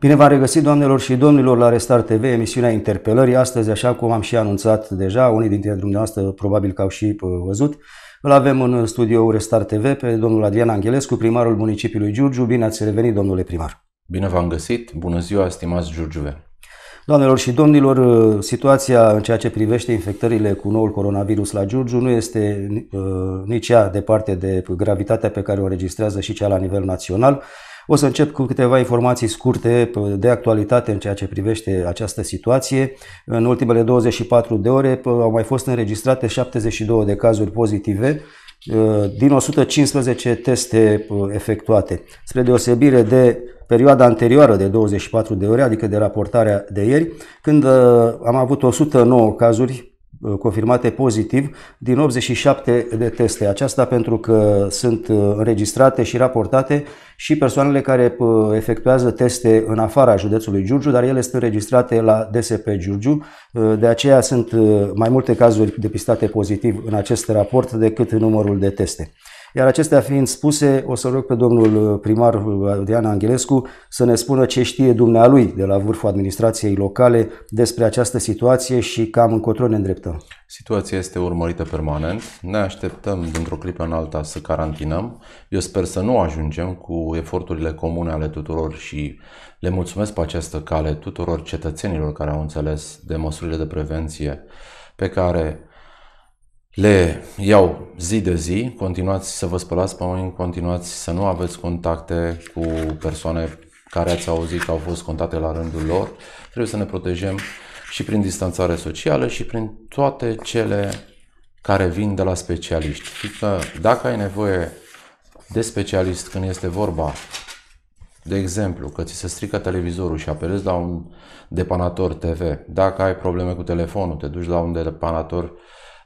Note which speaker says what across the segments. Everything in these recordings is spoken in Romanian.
Speaker 1: Bine v-am regăsit, doamnelor și domnilor, la Restar TV, emisiunea interpelării. Astăzi, așa cum am și anunțat deja, unii dintre dumneavoastră probabil că au și uh, văzut, îl avem în studioul Restar TV pe domnul Adrian Anghelescu, primarul municipiului Giurgiu. Bine ați revenit, domnule primar!
Speaker 2: Bine v-am găsit! Bună ziua, stimați Giurgiuve.
Speaker 1: Doamnelor și domnilor, uh, situația în ceea ce privește infectările cu noul coronavirus la Giurgiu nu este uh, nici ea departe de gravitatea pe care o înregistrează și cea la nivel național. O să încep cu câteva informații scurte de actualitate în ceea ce privește această situație. În ultimele 24 de ore au mai fost înregistrate 72 de cazuri pozitive ă, din 115 teste efectuate. Spre deosebire de perioada anterioară de 24 de ore, adică de raportarea de ieri, când ă, am avut 109 cazuri Uh, confirmate pozitiv din 87 de teste. Aceasta pentru că sunt uh, înregistrate și raportate și persoanele care uh, efectuează teste în afara județului Giurgiu, dar ele sunt înregistrate la DSP Giurgiu. De aceea sunt mai multe cazuri depistate pozitiv în acest raport decât numărul de teste. Iar acestea fiind spuse, o să rog pe domnul uh, primar uh, Adrian Anghelescu să ne spună ce știe dumnealui de la vârful administrației locale despre această situație și cam încotro ne îndreptăm.
Speaker 2: Situația este urmărită permanent. Ne așteptăm dintr-o clipă în alta să carantinăm. Eu sper să nu ajungem cu eforturile comune ale tuturor și le mulțumesc pe această cale tuturor cetățenilor care au înțeles de măsurile de prevenție pe care le iau zi de zi, continuați să vă spălați pe mâini, continuați să nu aveți contacte cu persoane care ați auzit că au fost contate la rândul lor. Trebuie să ne protejăm și prin distanțare socială și prin toate cele care vin de la specialiști. Fică dacă ai nevoie de specialist când este vorba, de exemplu, că ți se strică televizorul și apelezi la un depanator TV, dacă ai probleme cu telefonul, te duci la un depanator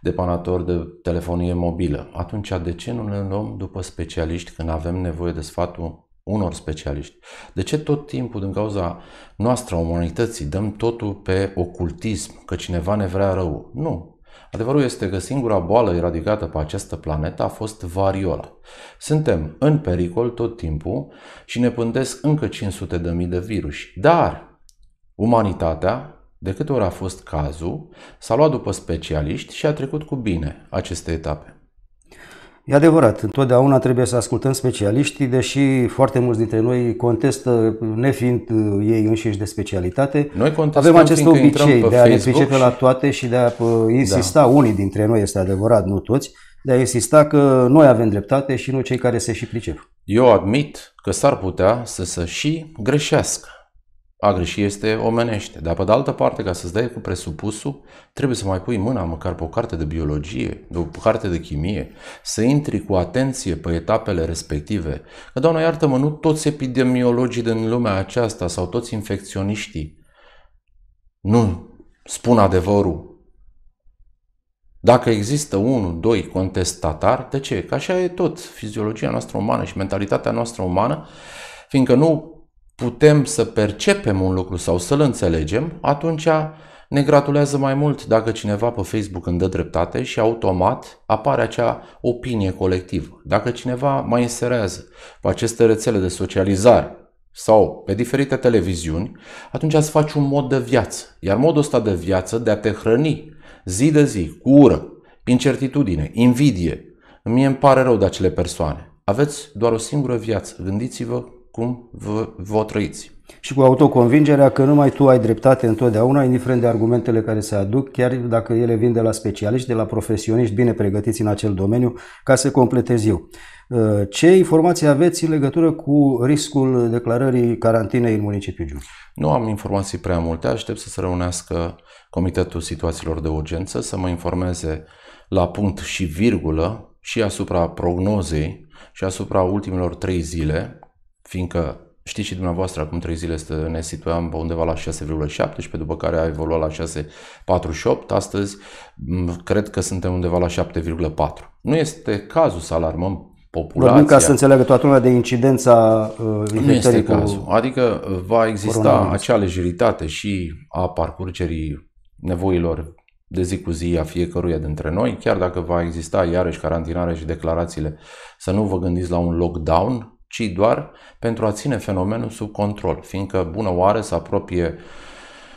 Speaker 2: depanator de telefonie mobilă. Atunci, de ce nu ne luăm după specialiști când avem nevoie de sfatul unor specialiști? De ce tot timpul, din cauza noastră, umanității, dăm totul pe ocultism, că cineva ne vrea rău? Nu. Adevărul este că singura boală eradicată pe această planetă a fost variola. Suntem în pericol tot timpul și ne pândesc încă 500.000 de mii de virus. Dar umanitatea de câte ori a fost cazul, s-a luat după specialiști și a trecut cu bine aceste etape.
Speaker 1: E adevărat, întotdeauna trebuie să ascultăm specialiștii, deși foarte mulți dintre noi contestă, nefiind uh, ei înșiși de specialitate. Noi avem acest obicei de a ne la toate și de a uh, insista, da. unii dintre noi este adevărat, nu toți, de a insista că noi avem dreptate și nu cei care se și pricep.
Speaker 2: Eu admit că s-ar putea să se și greșească. A greși este omenește, dar pe de altă parte, ca să-ți dai cu presupusul, trebuie să mai pui mâna măcar pe o carte de biologie, de o carte de chimie, să intri cu atenție pe etapele respective. Că, doamna iartă-mă, nu toți epidemiologii din lumea aceasta sau toți infecționiștii nu spun adevărul. Dacă există unul, doi contestatari, de ce? Că așa e tot. Fiziologia noastră umană și mentalitatea noastră umană, fiindcă nu putem să percepem un lucru sau să-l înțelegem, atunci ne gratulează mai mult dacă cineva pe Facebook îmi dă dreptate și automat apare acea opinie colectivă. Dacă cineva mai inserează pe aceste rețele de socializare sau pe diferite televiziuni, atunci îți faci un mod de viață. Iar modul ăsta de viață, de a te hrăni zi de zi, cu ură, incertitudine, invidie, mie îmi pare rău de acele persoane. Aveți doar o singură viață. Gândiți-vă cum vă, vă trăiți.
Speaker 1: Și cu autoconvingerea că numai tu ai dreptate întotdeauna, indiferent de argumentele care se aduc, chiar dacă ele vin de la specialiști, de la profesioniști bine pregătiți în acel domeniu, ca să completez eu. Uh, ce informații aveți în legătură cu riscul declarării carantinei în municipiul Giu?
Speaker 2: Nu am informații prea multe, aștept să se reunească Comitetul Situațiilor de Urgență, să mă informeze la punct și virgulă și asupra prognozei și asupra ultimelor trei zile fiindcă știți și dumneavoastră, acum 3 zile ne situam pe undeva la 6,17, după care a evoluat la 6,48, astăzi cred că suntem undeva la 7,4. Nu este cazul să alarmăm populația. Vorbim ca să
Speaker 1: înțeleagă toată lumea de incidența uh, Nu este cazul.
Speaker 2: Adică uh, va exista acea lejeritate și a parcurgerii nevoilor de zi cu zi a fiecăruia dintre noi, chiar dacă va exista iarăși carantinare și declarațiile, să nu vă gândiți la un lockdown, ci doar pentru a ține fenomenul sub control, fiindcă bună oare se apropie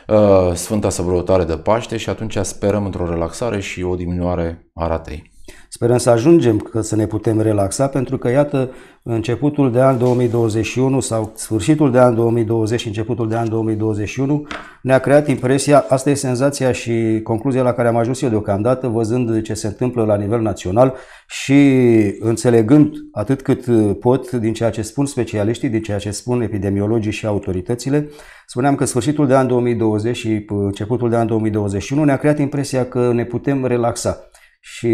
Speaker 2: uh, Sfânta Sărbătoare de Paște și atunci sperăm într-o relaxare și o diminuare a ratei.
Speaker 1: Sperăm să ajungem că să ne putem relaxa, pentru că, iată, începutul de an 2021 sau sfârșitul de an 2020 și începutul de an 2021 ne-a creat impresia, asta e senzația și concluzia la care am ajuns eu deocamdată, văzând ce se întâmplă la nivel național și înțelegând atât cât pot din ceea ce spun specialiștii, din ceea ce spun epidemiologii și autoritățile, spuneam că sfârșitul de an 2020 și începutul de an 2021 ne-a creat impresia că ne putem relaxa. Și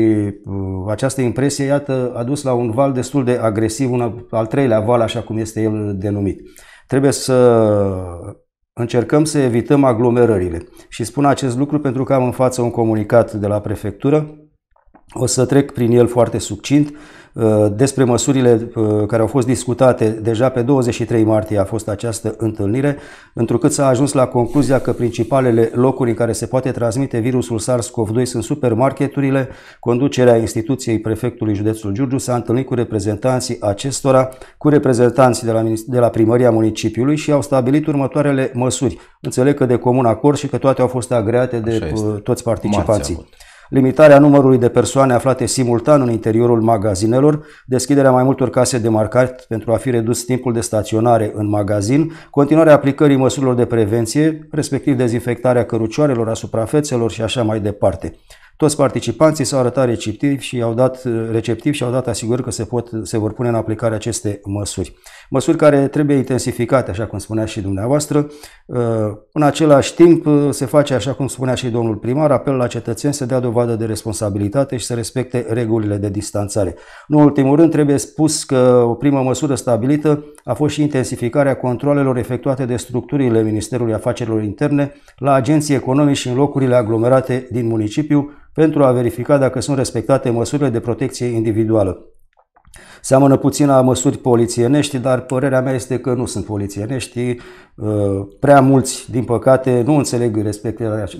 Speaker 1: uh, această impresie, iată, a dus la un val destul de agresiv, un al treilea val, așa cum este el denumit. Trebuie să încercăm să evităm aglomerările. Și spun acest lucru pentru că am în față un comunicat de la prefectură, o să trec prin el foarte succint, Uh, despre măsurile uh, care au fost discutate deja pe 23 martie a fost această întâlnire, întrucât s-a ajuns la concluzia că principalele locuri în care se poate transmite virusul SARS-CoV-2 sunt supermarketurile. Conducerea instituției prefectului județul Giurgiu s-a întâlnit cu reprezentanții acestora, cu reprezentanții de la, de la primăria municipiului și au stabilit următoarele măsuri. Înțeleg că de comun acord și că toate au fost agreate de uh, toți participanții limitarea numărului de persoane aflate simultan în interiorul magazinelor, deschiderea mai multor case de marcat pentru a fi redus timpul de staționare în magazin, continuarea aplicării măsurilor de prevenție, respectiv dezinfectarea cărucioarelor a suprafețelor și așa mai departe. Toți participanții s-au arătat receptivi și au dat, receptiv și au dat asigurări că se, pot, se vor pune în aplicare aceste măsuri. Măsuri care trebuie intensificate, așa cum spunea și dumneavoastră. Uh, în același timp uh, se face, așa cum spunea și domnul primar, apel la cetățeni să dea dovadă de responsabilitate și să respecte regulile de distanțare. în ultimul rând trebuie spus că o primă măsură stabilită a fost și intensificarea controlelor efectuate de structurile Ministerului Afacerilor Interne la agenții economici și în locurile aglomerate din municipiu, pentru a verifica dacă sunt respectate măsurile de protecție individuală. Seamănă puțin la măsuri polițienești, dar părerea mea este că nu sunt polițienești. Uh, prea mulți, din păcate, nu înțeleg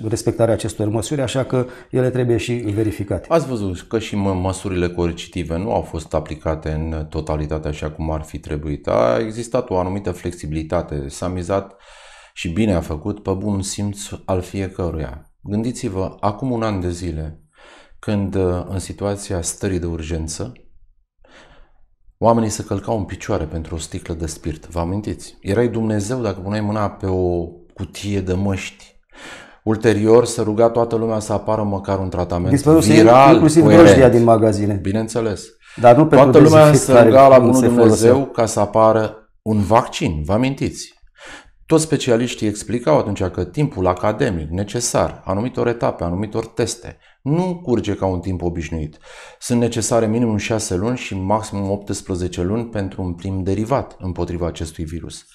Speaker 1: respectarea, acestor măsuri, așa că ele trebuie și verificate.
Speaker 2: Ați văzut că și măsurile coercitive nu au fost aplicate în totalitate așa cum ar fi trebuit. A existat o anumită flexibilitate. S-a mizat și bine a făcut pe bun simț al fiecăruia. Gândiți-vă, acum un an de zile, când uh, în situația stării de urgență, oamenii se călcau în picioare pentru o sticlă de spirit. Vă amintiți? Erai Dumnezeu dacă puneai mâna pe o cutie de măști. Ulterior se ruga toată lumea să apară măcar un tratament Dispăruse viral, inclusiv coerent. din magazine. Bineînțeles. Dar nu pentru toată lumea se ruga la bunul Dumnezeu folosea. ca să apară un vaccin. Vă amintiți? Toți specialiștii explicau atunci că timpul academic necesar anumitor etape, anumitor teste, nu curge ca un timp obișnuit. Sunt necesare minimum 6 luni și maximum 18 luni pentru un prim derivat împotriva acestui virus.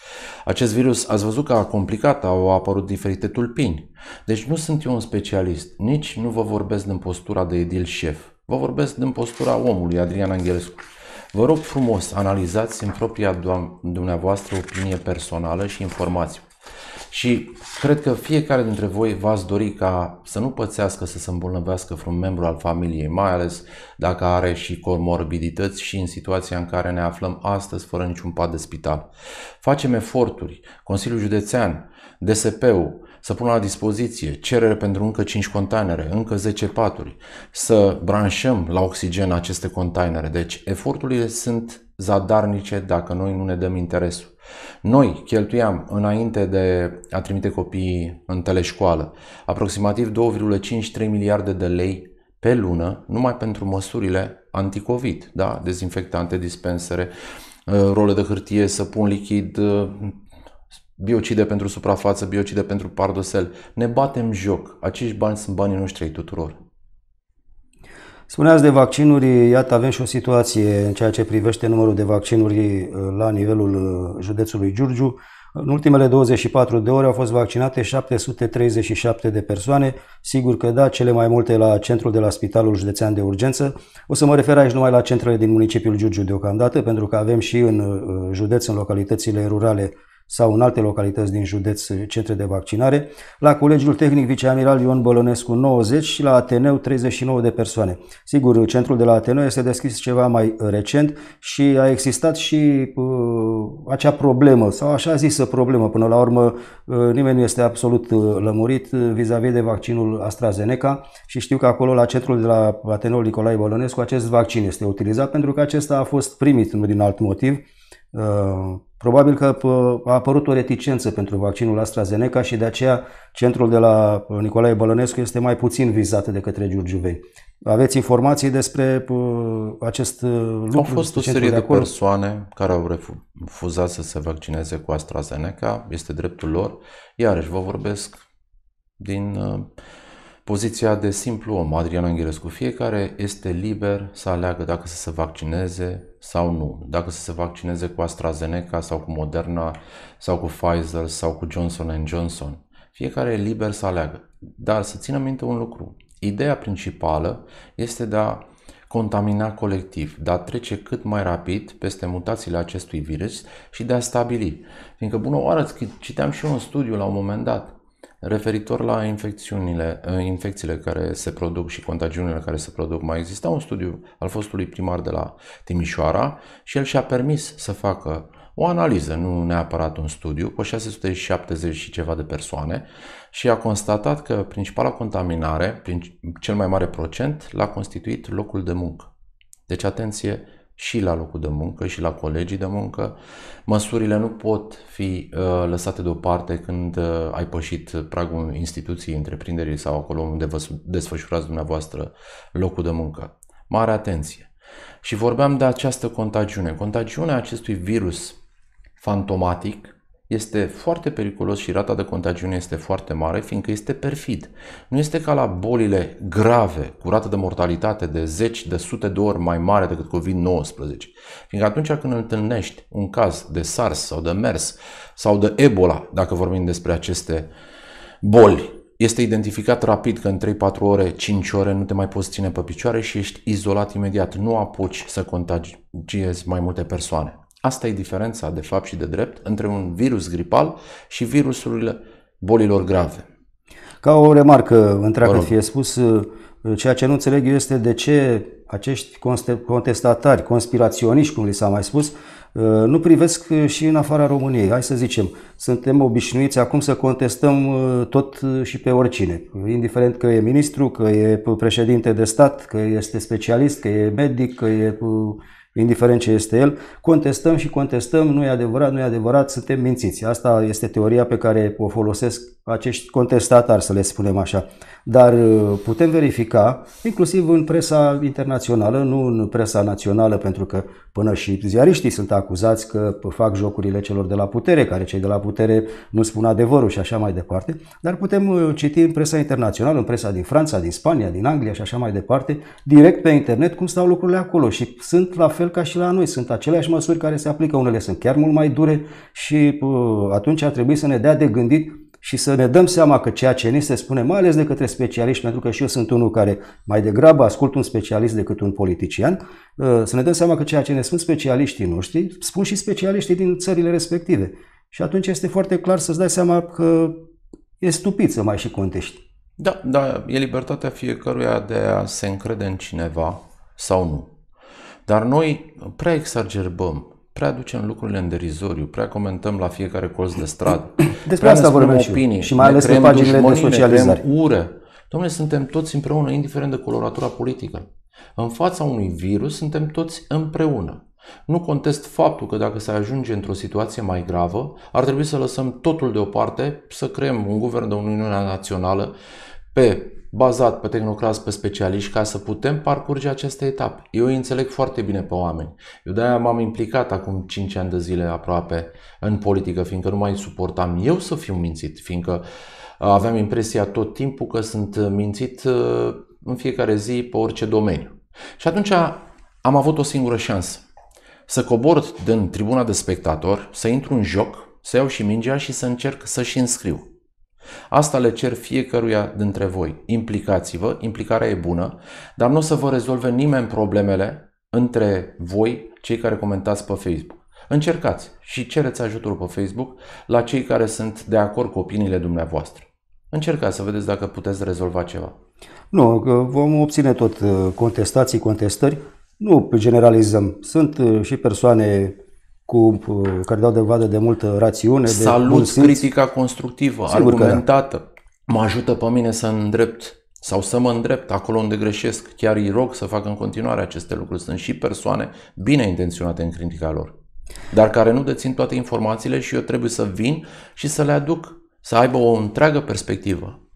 Speaker 2: Acest virus, ați văzut că a complicat, au apărut diferite tulpini. Deci nu sunt eu un specialist, nici nu vă vorbesc din postura de edil șef. Vă vorbesc din postura omului, Adrian Angelescu. Vă rog frumos, analizați în propria dumneavoastră opinie personală și informații. Și cred că fiecare dintre voi v-ați dori ca să nu pățească să se îmbolnăvească vreun membru al familiei, mai ales dacă are și comorbidități și în situația în care ne aflăm astăzi fără niciun pat de spital. Facem eforturi, Consiliul Județean, DSP-ul, să pună la dispoziție cerere pentru încă 5 containere, încă 10 paturi, să branșăm la oxigen aceste containere. Deci eforturile sunt zadarnice dacă noi nu ne dăm interesul. Noi cheltuiam înainte de a trimite copiii în teleșcoală aproximativ 2,5-3 miliarde de lei pe lună numai pentru măsurile anticovid, da? dezinfectante, dispensere, uh, role de hârtie, săpun lichid, uh, biocide pentru suprafață, biocide pentru pardosel. Ne batem joc. Acești bani sunt banii noștri ai tuturor.
Speaker 1: Spuneați de vaccinuri, iată avem și o situație în ceea ce privește numărul de vaccinuri eh, la nivelul eh, județului Giurgiu. În ultimele 24 de ore au fost vaccinate 737 de persoane, sigur că da, cele mai multe la centrul de la Spitalul Județean de Urgență. O să mă refer aici numai la centrele din municipiul Giurgiu deocamdată, pentru că avem și în eh, județ, în localitățile rurale, sau în alte localități din județ centre de vaccinare, la Colegiul Tehnic Viceamiral Ion Bolonescu 90 și la Ateneu 39 de persoane. Sigur, centrul de la Ateneu este deschis ceva mai recent și a existat și uh, acea problemă, sau așa zisă problemă, până la urmă uh, nimeni nu este absolut uh, lămurit uh, vis-a-vis de vaccinul AstraZeneca și știu că acolo la centrul de la Ateneu Nicolae Bolonescu acest vaccin este utilizat pentru că acesta a fost primit din alt motiv Probabil că a apărut o reticență pentru vaccinul AstraZeneca și de aceea centrul de la Nicolae Bălănescu este mai puțin vizat de către Giurgiuvei. Aveți informații despre acest uh, lucru? Au fost o serie de, de
Speaker 2: persoane care au refuzat să se vaccineze cu AstraZeneca, este dreptul lor. Iarăși vă vorbesc din uh, poziția de simplu om, Adrian Îngherescu. Fiecare este liber să aleagă dacă să se vaccineze sau nu, dacă să se vaccineze cu AstraZeneca sau cu Moderna sau cu Pfizer sau cu Johnson Johnson. Fiecare e liber să aleagă. Dar să țină minte un lucru. Ideea principală este de a contamina colectiv, de a trece cât mai rapid peste mutațiile acestui virus și de a stabili. Fiindcă, bună oară, citeam și eu un studiu la un moment dat Referitor la infecțiunile, eh, infecțiile care se produc și contagiunile care se produc, mai exista un studiu al fostului primar de la Timișoara și el și-a permis să facă o analiză, nu neapărat un studiu, cu 670 și ceva de persoane și a constatat că principala contaminare, prin cel mai mare procent, l-a constituit locul de muncă. Deci, atenție, și la locul de muncă și la colegii de muncă. Măsurile nu pot fi uh, lăsate deoparte când uh, ai pășit pragul instituției, întreprinderii sau acolo unde vă desfășurați dumneavoastră locul de muncă. Mare atenție! Și vorbeam de această contagiune. Contagiunea acestui virus fantomatic este foarte periculos și rata de contagiune este foarte mare, fiindcă este perfid. Nu este ca la bolile grave, cu rată de mortalitate de 10, de sute de ori mai mare decât COVID-19. Fiindcă atunci când întâlnești un caz de SARS sau de MERS sau de Ebola, dacă vorbim despre aceste boli, este identificat rapid că în 3-4 ore, 5 ore nu te mai poți ține pe picioare și ești izolat imediat. Nu apuci să contagiezi mai multe persoane. Asta e diferența de fapt și de drept între un virus gripal și virusurile bolilor grave.
Speaker 1: Ca o remarcă întreagă fie spus, ceea ce nu înțeleg eu este de ce acești contestatari, conspiraționiști, cum li s-a mai spus, nu privesc și în afara României. Hai să zicem, suntem obișnuiți acum să contestăm uh, tot și pe oricine, indiferent că e ministru, că e președinte de stat, că este specialist, că e medic, că e uh, indiferent ce este el, contestăm și contestăm, nu e adevărat, nu e adevărat, suntem mințiți. Asta este teoria pe care o folosesc acești contestatari, să le spunem așa dar uh, putem verifica, inclusiv în presa internațională, nu în presa națională, pentru că până și ziariștii sunt acuzați că fac jocurile celor de la putere, care cei de la putere nu spun adevărul și așa mai departe, dar putem uh, citi în presa internațională, în presa din Franța, din Spania, din Anglia și așa mai departe, direct pe internet cum stau lucrurile acolo și sunt la fel ca și la noi, sunt aceleași măsuri care se aplică, unele sunt chiar mult mai dure și uh, atunci ar trebui să ne dea de gândit și să ne dăm seama că ceea ce ni se spune, mai ales de către specialiști, pentru că și eu sunt unul care mai degrabă ascult un specialist decât un politician, uh, să ne dăm seama că ceea ce ne spun specialiștii noștri, spun și specialiștii din țările respective. Și atunci este foarte clar să-ți dai seama că e stupid să mai și contești.
Speaker 2: Da, da, e libertatea fiecăruia de a se încrede în cineva sau nu. Dar noi prea exagerbăm prea ducem lucrurile în derizoriu, prea comentăm la fiecare colț de stradă. Despre prea asta vorbim și opinii, și mai ales pe paginile de socializare. ură. Domnule, suntem toți împreună, indiferent de coloratura politică. În fața unui virus suntem toți împreună. Nu contest faptul că dacă se ajunge într-o situație mai gravă, ar trebui să lăsăm totul deoparte, să creăm un guvern de Uniunea Națională pe bazat pe tehnocrați, pe specialiști, ca să putem parcurge aceste etape. Eu îi înțeleg foarte bine pe oameni. Eu de-aia m-am implicat acum 5 ani de zile aproape în politică, fiindcă nu mai suportam eu să fiu mințit, fiindcă uh, aveam impresia tot timpul că sunt uh, mințit uh, în fiecare zi pe orice domeniu. Și atunci am avut o singură șansă. Să cobor din tribuna de spectator, să intru în joc, să iau și mingea și să încerc să și înscriu. Asta le cer fiecăruia dintre voi. Implicați-vă, implicarea e bună, dar nu o să vă rezolve nimeni problemele între voi, cei care comentați pe Facebook. Încercați și cereți ajutorul pe Facebook la cei care sunt de acord cu opiniile dumneavoastră. Încercați să vedeți dacă puteți rezolva ceva.
Speaker 1: Nu, vom obține tot uh, contestații, contestări. Nu generalizăm. Sunt uh, și persoane cu, uh, care dau dovadă de multă rațiune. Salut de critica
Speaker 2: constructivă, Sigur da. argumentată. Da. Mă ajută pe mine să îndrept sau să mă îndrept acolo unde greșesc. Chiar îi rog să fac în continuare aceste lucruri. Sunt și persoane bine intenționate în critica lor, dar care nu dețin toate informațiile și eu trebuie să vin și să le aduc, să aibă o întreagă perspectivă.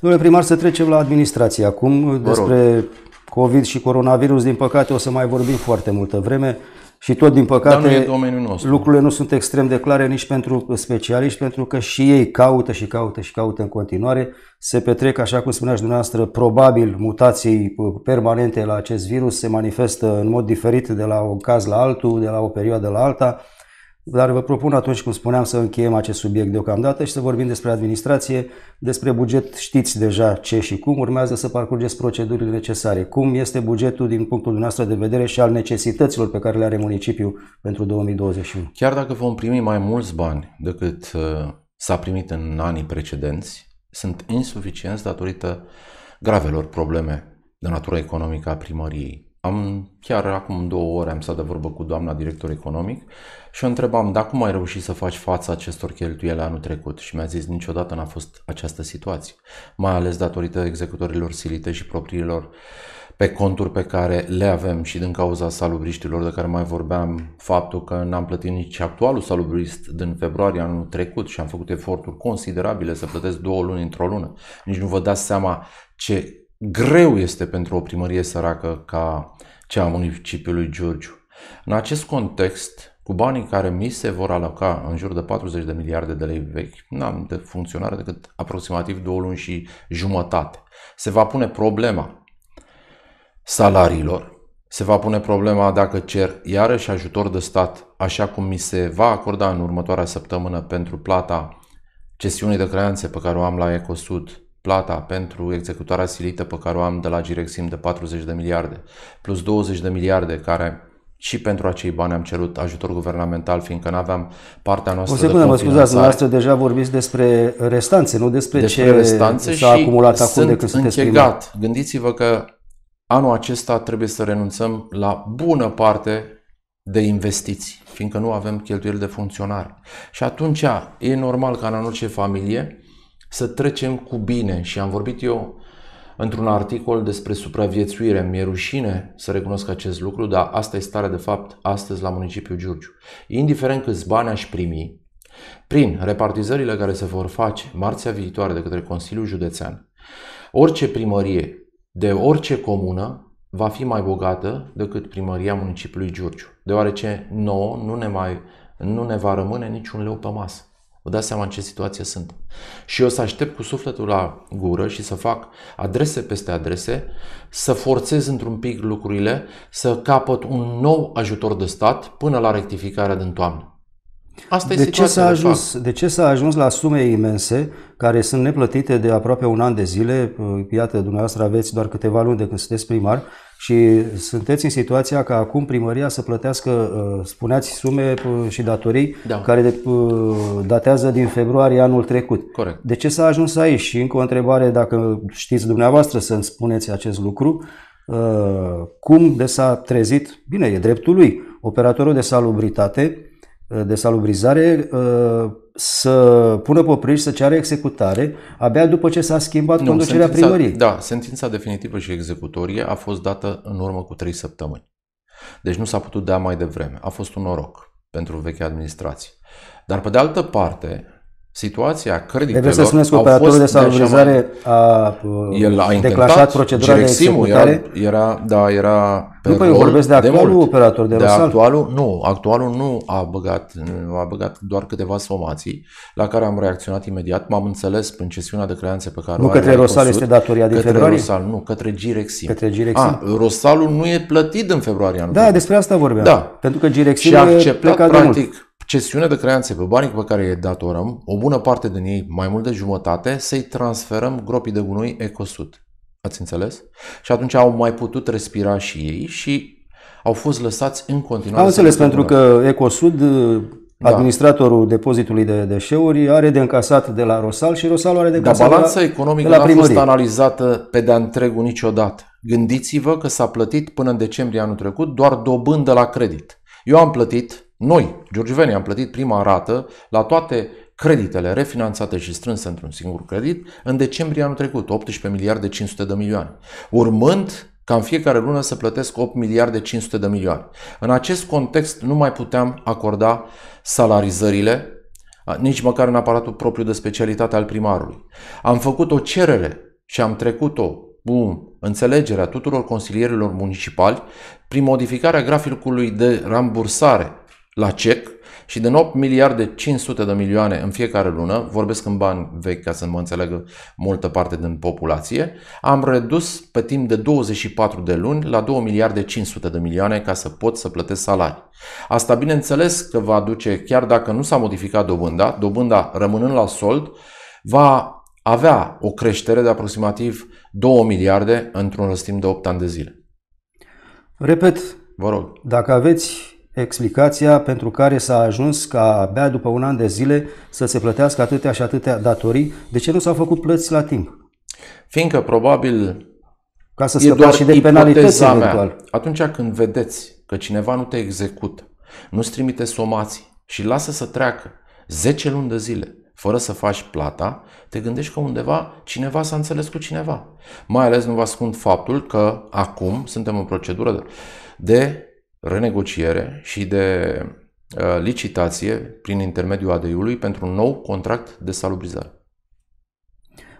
Speaker 1: Domnule primar, să trecem la administrație acum. Despre COVID și coronavirus, din păcate, o să mai vorbim foarte multă vreme. Și tot, din păcate, nu lucrurile nu sunt extrem de clare nici pentru specialiști, pentru că și ei caută și caută și caută în continuare. Se petrec, așa cum spuneați dumneavoastră, probabil mutații uh, permanente la acest virus, se manifestă în mod diferit de la un caz la altul, de la o perioadă la alta. Dar vă propun atunci, cum spuneam, să încheiem acest subiect deocamdată și să vorbim despre administrație, despre buget știți deja ce și cum, urmează să parcurgeți procedurile necesare. Cum este bugetul din punctul dumneavoastră de vedere și al necesităților pe care le are municipiul pentru 2021?
Speaker 2: Chiar dacă vom primi mai mulți bani decât uh, s-a primit în anii precedenți, sunt insuficienți datorită gravelor probleme de natură economică a primăriei. Am chiar acum două ore am stat de vorbă cu doamna director economic și o întrebam dacă ai reușit să faci față acestor cheltuieli anul trecut și mi-a zis niciodată n-a fost această situație, mai ales datorită executorilor silite și propriilor pe conturi pe care le avem și din cauza salubriștilor de care mai vorbeam, faptul că n-am plătit nici actualul salubrist din februarie anul trecut și am făcut eforturi considerabile să plătesc două luni într-o lună. Nici nu vă dați seama ce greu este pentru o primărie săracă ca cea a municipiului Giurgiu. În acest context, cu banii care mi se vor aloca în jur de 40 de miliarde de lei vechi, n-am de funcționare decât aproximativ două luni și jumătate. Se va pune problema salariilor, se va pune problema dacă cer iarăși ajutor de stat, așa cum mi se va acorda în următoarea săptămână pentru plata cesiunii de creanțe pe care o am la Ecosud plata pentru executarea silită pe care o am de la Girexim de 40 de miliarde, plus 20 de miliarde care și pentru acei bani am cerut ajutor guvernamental, fiindcă nu aveam partea noastră. O secundă, mă scuzați, dumneavoastră
Speaker 1: deja vorbiți despre restanțe, nu despre, despre ce restanțe s-a acumulat acum de când sunteți primit.
Speaker 2: Gândiți-vă că anul acesta trebuie să renunțăm la bună parte de investiții, fiindcă nu avem cheltuieli de funcționare. Și atunci e normal ca în orice familie să trecem cu bine și am vorbit eu într-un articol despre supraviețuire. Mi-e rușine să recunosc acest lucru, dar asta e starea de fapt astăzi la municipiul Giurgiu. Indiferent câți bani aș primi, prin repartizările care se vor face marțea viitoare de către Consiliul Județean, orice primărie de orice comună va fi mai bogată decât primăria municipiului Giurgiu, deoarece nouă nu ne, mai, nu ne va rămâne niciun leu pe masă. Vă dați seama în ce situație sunt. Și eu să aștept cu sufletul la gură și să fac adrese peste adrese, să forțez într-un pic lucrurile, să capăt un nou ajutor de stat până la rectificarea din toamnă. Asta de, ce s-a ajuns,
Speaker 1: de ce s-a ajuns la sume imense care sunt neplătite de aproape un an de zile? Păi, iată, dumneavoastră aveți doar câteva luni de când sunteți primar și sunteți în situația ca acum primăria să plătească, uh, spuneați, sume uh, și datorii da. care uh, datează din februarie anul trecut. Corect. De ce s-a ajuns aici? Și încă o întrebare, dacă știți dumneavoastră să-mi spuneți acest lucru, cum de s-a trezit, bine, e dreptul lui, operatorul de salubritate Eh, de salubrizare eh, să pună popriri să ceară executare abia după ce s-a schimbat nu, conducerea sentința, primăriei.
Speaker 2: Da, sentința definitivă și executorie a fost dată în urmă cu trei săptămâni. Deci nu s-a putut da mai devreme. A fost un noroc pentru vechea administrație. Dar pe de altă parte, situația creditelor. Trebuie să spuneți că operatorul de salvizare a, el a declanșat procedura de executare. Era, era, da, era pe nu, păi, vorbesc de actualul de mult. operator de, de Rosal. actualul, nu, actualul nu a băgat, a băgat doar câteva somații la care am reacționat imediat. M-am înțeles prin cesiunea de creanțe pe care Nu către Rosal este datoria din către februarie? Rosal, nu, către Girexim. Către Girexim. A, ah, Rosalul nu e plătit în februarie anul. Da, despre asta vorbeam. Da. Pentru că Girexim și a acceptat, practic, cesiune de creanțe pe banii pe care îi datorăm, o bună parte din ei, mai mult de jumătate, să-i transferăm gropii de gunoi ecosut. Ați înțeles? Și atunci au mai putut respira și ei și au fost lăsați în continuare. Am înțeles, pentru că
Speaker 1: Ecosud, da. administratorul da. depozitului de deșeuri, are de încasat de la Rosal și Rosal are de încasat da, balanța de la, economică de la a fost
Speaker 2: analizată pe de-a întregul niciodată. Gândiți-vă că s-a plătit până în decembrie anul trecut doar dobândă la credit. Eu am plătit noi, Giurgivenii, am plătit prima rată la toate creditele refinanțate și strânse într-un singur credit în decembrie anul trecut, 18 miliarde 500 de milioane, urmând ca în fiecare lună să plătesc 8 miliarde 500 de milioane. În acest context nu mai puteam acorda salarizările, nici măcar în aparatul propriu de specialitate al primarului. Am făcut o cerere și am trecut-o cu înțelegerea tuturor consilierilor municipali prin modificarea graficului de rambursare la cec și din 8 miliarde 500 de milioane în fiecare lună, vorbesc în bani vechi ca să mă înțeleagă multă parte din populație, am redus pe timp de 24 de luni la 2 miliarde 500 de milioane ca să pot să plătesc salarii. Asta bineînțeles că va aduce, chiar dacă nu s-a modificat dobânda, dobânda rămânând la sold, va avea o creștere de aproximativ 2 miliarde într-un răstim de 8 ani de zile. Repet, Vă rog.
Speaker 1: dacă aveți explicația pentru care s-a ajuns ca abia după un an de zile să se plătească atâtea și atâtea datorii. De ce nu s-au făcut plăți la timp?
Speaker 2: Fiindcă probabil ca să doar și de penalități mea. Atunci când vedeți că cineva nu te execută, nu-ți trimite somații și lasă să treacă 10 luni de zile fără să faci plata, te gândești că undeva cineva s-a înțeles cu cineva. Mai ales nu vă ascund faptul că acum suntem în procedură de renegociere și de uh, licitație prin intermediul ADI-ului pentru un nou contract de salubrizare.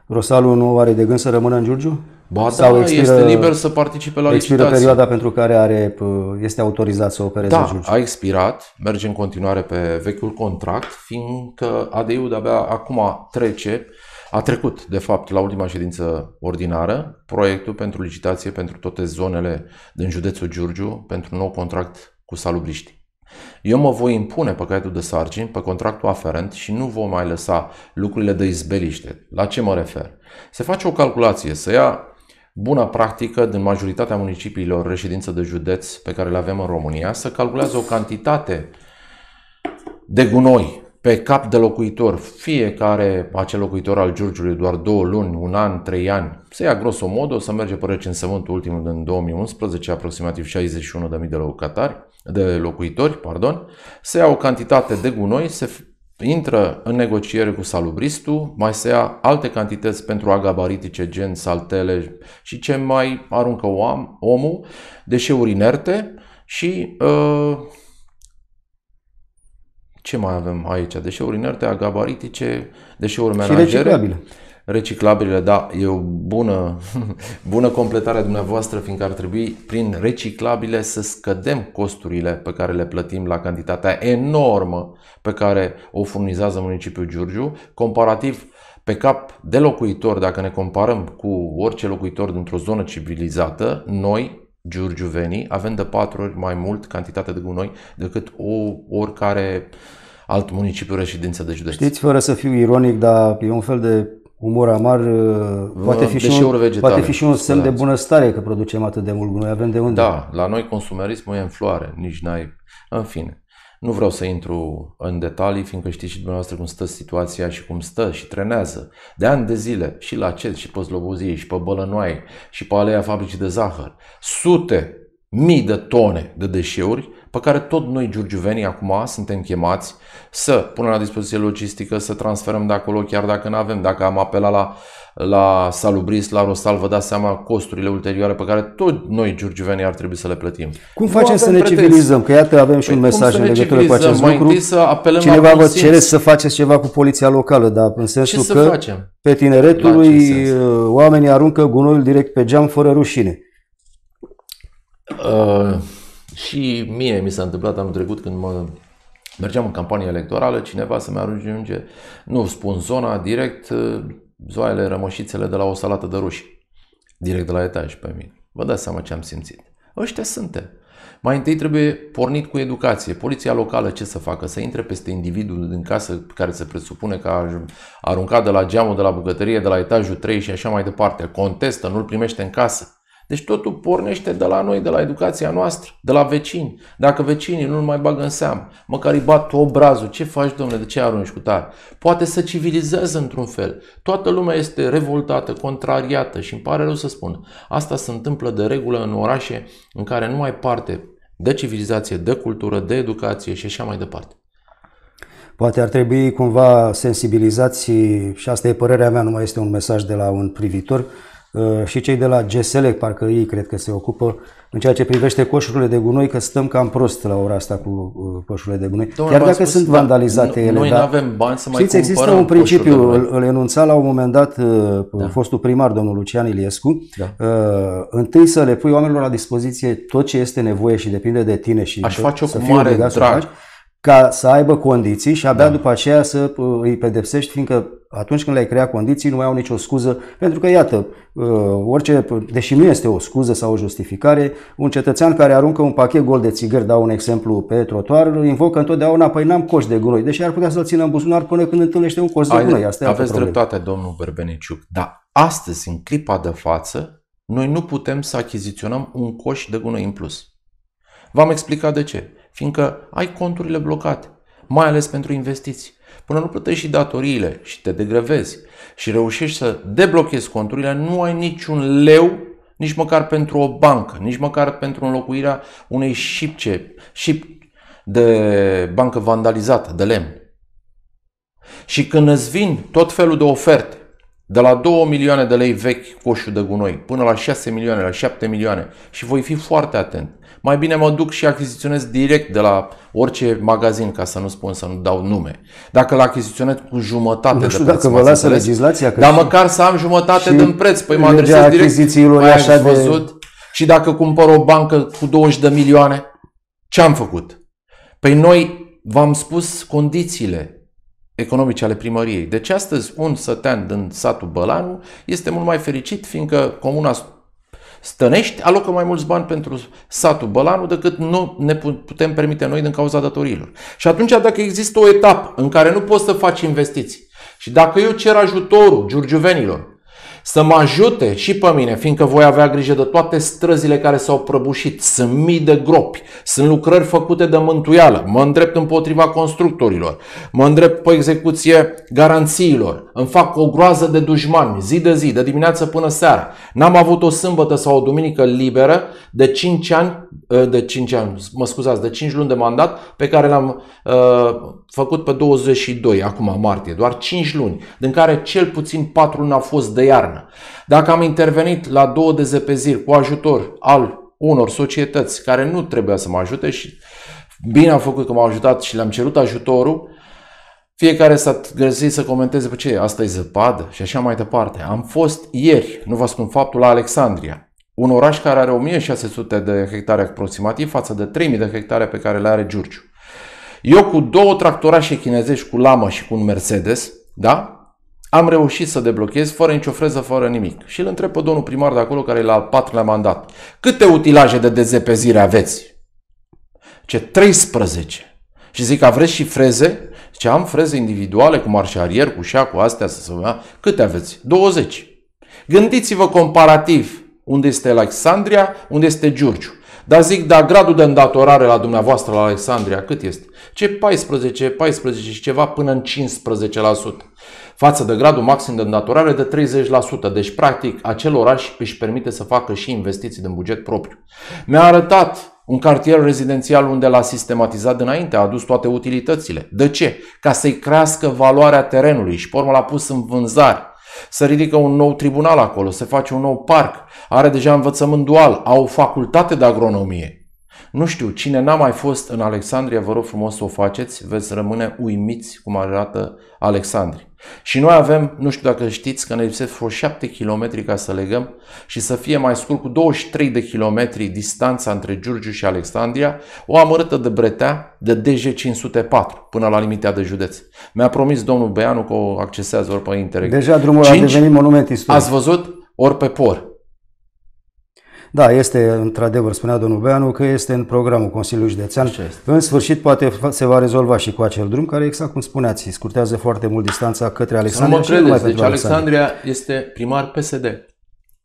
Speaker 1: Rosalu nu are de gând să rămână în
Speaker 2: Giurgiu? Ba, sau da, expiră, este liber să participe la expiră perioada
Speaker 1: pentru care are, este autorizat să opereze da, Giurgiu. a
Speaker 2: expirat, merge în continuare pe vechiul contract, fiindcă ADI-ul de-abia acum trece, a trecut, de fapt, la ultima ședință ordinară, proiectul pentru licitație pentru toate zonele din județul Giurgiu, pentru nou contract cu salubriști. Eu mă voi impune pe caietul de sarcini, pe contractul aferent și nu voi mai lăsa lucrurile de izbeliște. La ce mă refer? Se face o calculație, să ia bună practică din majoritatea municipiilor reședință de județ pe care le avem în România să calculează o cantitate de gunoi pe cap de locuitor, fiecare acel locuitor al Giurgiului doar două luni, un an, trei ani, se ia grosomodo, să merge pe recensământul ultimul din 2011, aproximativ 61.000 de locatari, de locuitori, pardon, se ia o cantitate de gunoi, se intră în negociere cu salubristul, mai se ia alte cantități pentru agabaritice, gen saltele și ce mai aruncă om, omul, deșeuri inerte și uh, ce mai avem aici? Deșeuri inerte, agabaritice, deșeuri menajere. Și reciclabile reciclabile, da, e o bună, bună completare a dumneavoastră, fiindcă ar trebui prin reciclabile să scădem costurile pe care le plătim la cantitatea enormă pe care o furnizează municipiul Giurgiu, comparativ pe cap de locuitor, dacă ne comparăm cu orice locuitor dintr-o zonă civilizată, noi, giurgiuvenii, avem de patru ori mai mult cantitate de gunoi decât o oricare alt municipiu reședință de județ. Știți,
Speaker 1: fără să fiu ironic, dar e un fel de Umor amar uh,
Speaker 2: poate fi, și un, vegetale, poate fi și un semn de
Speaker 1: bunăstare că producem atât de mult gunoi, avem de unde. Da,
Speaker 2: la noi consumerismul e în floare, nici n-ai... În fine, nu vreau să intru în detalii, fiindcă știți și dumneavoastră cum stă situația și cum stă și trenează. De ani de zile, și la acest, și pe Slobozie, și pe Bălănoaie, și pe Aleea Fabricii de Zahăr, sute mii de tone de deșeuri pe care tot noi giurgiuvenii acum suntem chemați să punem la dispoziție logistică, să transferăm de acolo chiar dacă nu avem. Dacă am apelat la, la Salubris, la Rostal, vă dați seama costurile ulterioare pe care tot noi giurgiuvenii ar trebui să le plătim. Cum nu facem să ne pretenți. civilizăm? Că iată avem și păi un mesaj în legătură cu acest mai lucru. Să apelăm Cineva vă cere
Speaker 1: să faceți ceva cu poliția locală, dar în sensul Ce că pe tineretului uh, oamenii aruncă gunoiul direct pe geam fără rușine.
Speaker 2: Uh, și mie mi s-a întâmplat anul trecut când mă mergeam în campanie electorală, cineva să-mi arunce, nu spun zona, direct uh, zoaiele, rămășițele de la o salată de ruși, direct de la etaj pe mine. Vă dați seama ce am simțit. Ăștia suntem. Mai întâi trebuie pornit cu educație. Poliția locală ce să facă? Să intre peste individul din casă care se presupune că a aruncat de la geamul de la bucătărie, de la etajul 3 și așa mai departe. Contestă, nu-l primește în casă. Deci totul pornește de la noi, de la educația noastră, de la vecini. Dacă vecinii nu-l mai bagă în seamă, măcar îi bat obrazul, ce faci, domnule, de ce arunci cu tare? Poate să civilizeze într-un fel. Toată lumea este revoltată, contrariată și îmi pare rău să spun. Asta se întâmplă de regulă în orașe în care nu mai parte de civilizație, de cultură, de educație și așa mai departe.
Speaker 1: Poate ar trebui cumva sensibilizați, și asta e părerea mea, nu mai este un mesaj de la un privitor, Uh, și cei de la GSELEC, parcă ei cred că se ocupă în ceea ce privește coșurile de gunoi, că stăm cam prost la ora asta cu uh, coșurile de gunoi. Domnul Chiar dacă spus, sunt da, vandalizate da, ele. Noi da. nu avem bani să mai știți, există un principiu, îl, îl enunța la un moment dat uh, da. fostul primar, domnul Lucian Iliescu, da. uh, întâi să le pui oamenilor la dispoziție tot ce este nevoie și depinde de tine. și Aș face-o cu mare drag. Faci, ca să aibă condiții și abia da. după aceea să uh, îi pedepsești, fiindcă atunci când le-ai creat condiții nu mai au nicio scuză, pentru că, iată, uh, orice, deși nu este o scuză sau o justificare, un cetățean care aruncă un pachet gol de țigări, dau un exemplu, pe trotuar, invocă întotdeauna, păi n-am coș de gunoi, deși ar putea să-l țină în buzunar până când întâlnește un coș de gunoi. Asta aveți dreptate,
Speaker 2: domnul Berbeneciuc, dar astăzi, în clipa de față, noi nu putem să achiziționăm un coș de gunoi în plus. V-am explicat de ce fiindcă ai conturile blocate, mai ales pentru investiții. Până nu plătești și datoriile și te degrevezi și reușești să deblochezi conturile, nu ai niciun leu nici măcar pentru o bancă, nici măcar pentru înlocuirea unei șipce, șip de bancă vandalizată, de lemn. Și când îți vin tot felul de oferte, de la 2 milioane de lei vechi coșul de gunoi până la 6 milioane, la 7 milioane și voi fi foarte atent mai bine mă duc și achiziționez direct de la orice magazin, ca să nu spun, să nu dau nume. Dacă l achiziționez cu jumătate nu știu de preț, dacă vă lasă legislația. Că dar măcar să am jumătate din preț. Păi mă adresez direct. Mai așa de... văzut? Și dacă cumpăr o bancă cu 20 de milioane, ce am făcut? Păi noi v-am spus condițiile economice ale primăriei. Deci astăzi un sătean din satul Bălanu este mult mai fericit, fiindcă comuna stănești alocă mai mulți bani pentru satul Bălanu decât nu ne putem permite noi din cauza datoriilor. Și atunci dacă există o etapă în care nu poți să faci investiții și dacă eu cer ajutorul giurgiuvenilor să mă ajute și pe mine, fiindcă voi avea grijă de toate străzile care s-au prăbușit. Sunt mii de gropi, sunt lucrări făcute de mântuială, mă îndrept împotriva constructorilor, mă îndrept pe execuție garanțiilor, îmi fac o groază de dușmani, zi de zi, de dimineață până seara. N-am avut o sâmbătă sau o duminică liberă de 5 ani, ă, de 5 ani, mă scuzați, de 5 luni de mandat pe care l-am uh, făcut pe 22, acum martie, doar 5 luni, din care cel puțin 4 luni a fost de iarnă iarnă. Dacă am intervenit la două dezepeziri cu ajutor al unor societăți care nu trebuia să mă ajute și bine am făcut că m-au ajutat și le-am cerut ajutorul, fiecare s-a găsit să comenteze pe ce, asta e zăpadă și așa mai departe. Am fost ieri, nu vă spun faptul, la Alexandria, un oraș care are 1600 de hectare aproximativ față de 3000 de hectare pe care le are Giurgiu. Eu cu două tractorașe chinezești cu lamă și cu un Mercedes, da? am reușit să deblochez fără nicio freză, fără nimic. Și îl întreb pe domnul primar de acolo, care e la al patrulea mandat. Câte utilaje de dezepezire aveți? Ce 13. Și zic, aveți și freze? Ce am freze individuale cu marșarier, cu șa, cu astea, să se vă Câte aveți? 20. Gândiți-vă comparativ unde este Alexandria, unde este Giurgiu. Dar zic, da, gradul de îndatorare la dumneavoastră, la Alexandria, cât este? Ce 14, 14 și ceva până în 15% față de gradul maxim de îndatorare de 30%. Deci, practic, acel oraș își permite să facă și investiții din buget propriu. Mi-a arătat un cartier rezidențial unde l-a sistematizat dinainte, a adus toate utilitățile. De ce? Ca să-i crească valoarea terenului și pe urmă l-a pus în vânzare. Să ridică un nou tribunal acolo, să face un nou parc, are deja învățământ dual, au o facultate de agronomie. Nu știu, cine n-a mai fost în Alexandria, vă rog frumos să o faceți, veți rămâne uimiți cum arată Alexandria. Și noi avem, nu știu dacă știți, că ne lipsesc vreo 7 km ca să legăm și să fie mai scurt cu 23 de km distanța între Giurgiu și Alexandria, o amărâtă de bretea de DG 504 până la limita de județ. Mi-a promis domnul Beanu că o accesează ori pe internet. Deja drumul 5, a devenit
Speaker 1: monument istoric. Ați văzut? Ori pe por. Da, este într-adevăr, spunea domnul Beanu, că este în programul Consiliului Județean. În sfârșit, poate se va rezolva și cu acel drum care, exact cum spuneați, scurtează foarte mult distanța către Alexandria. Nu mă credeți, și deci Alexandria,
Speaker 2: Alexandria este primar PSD.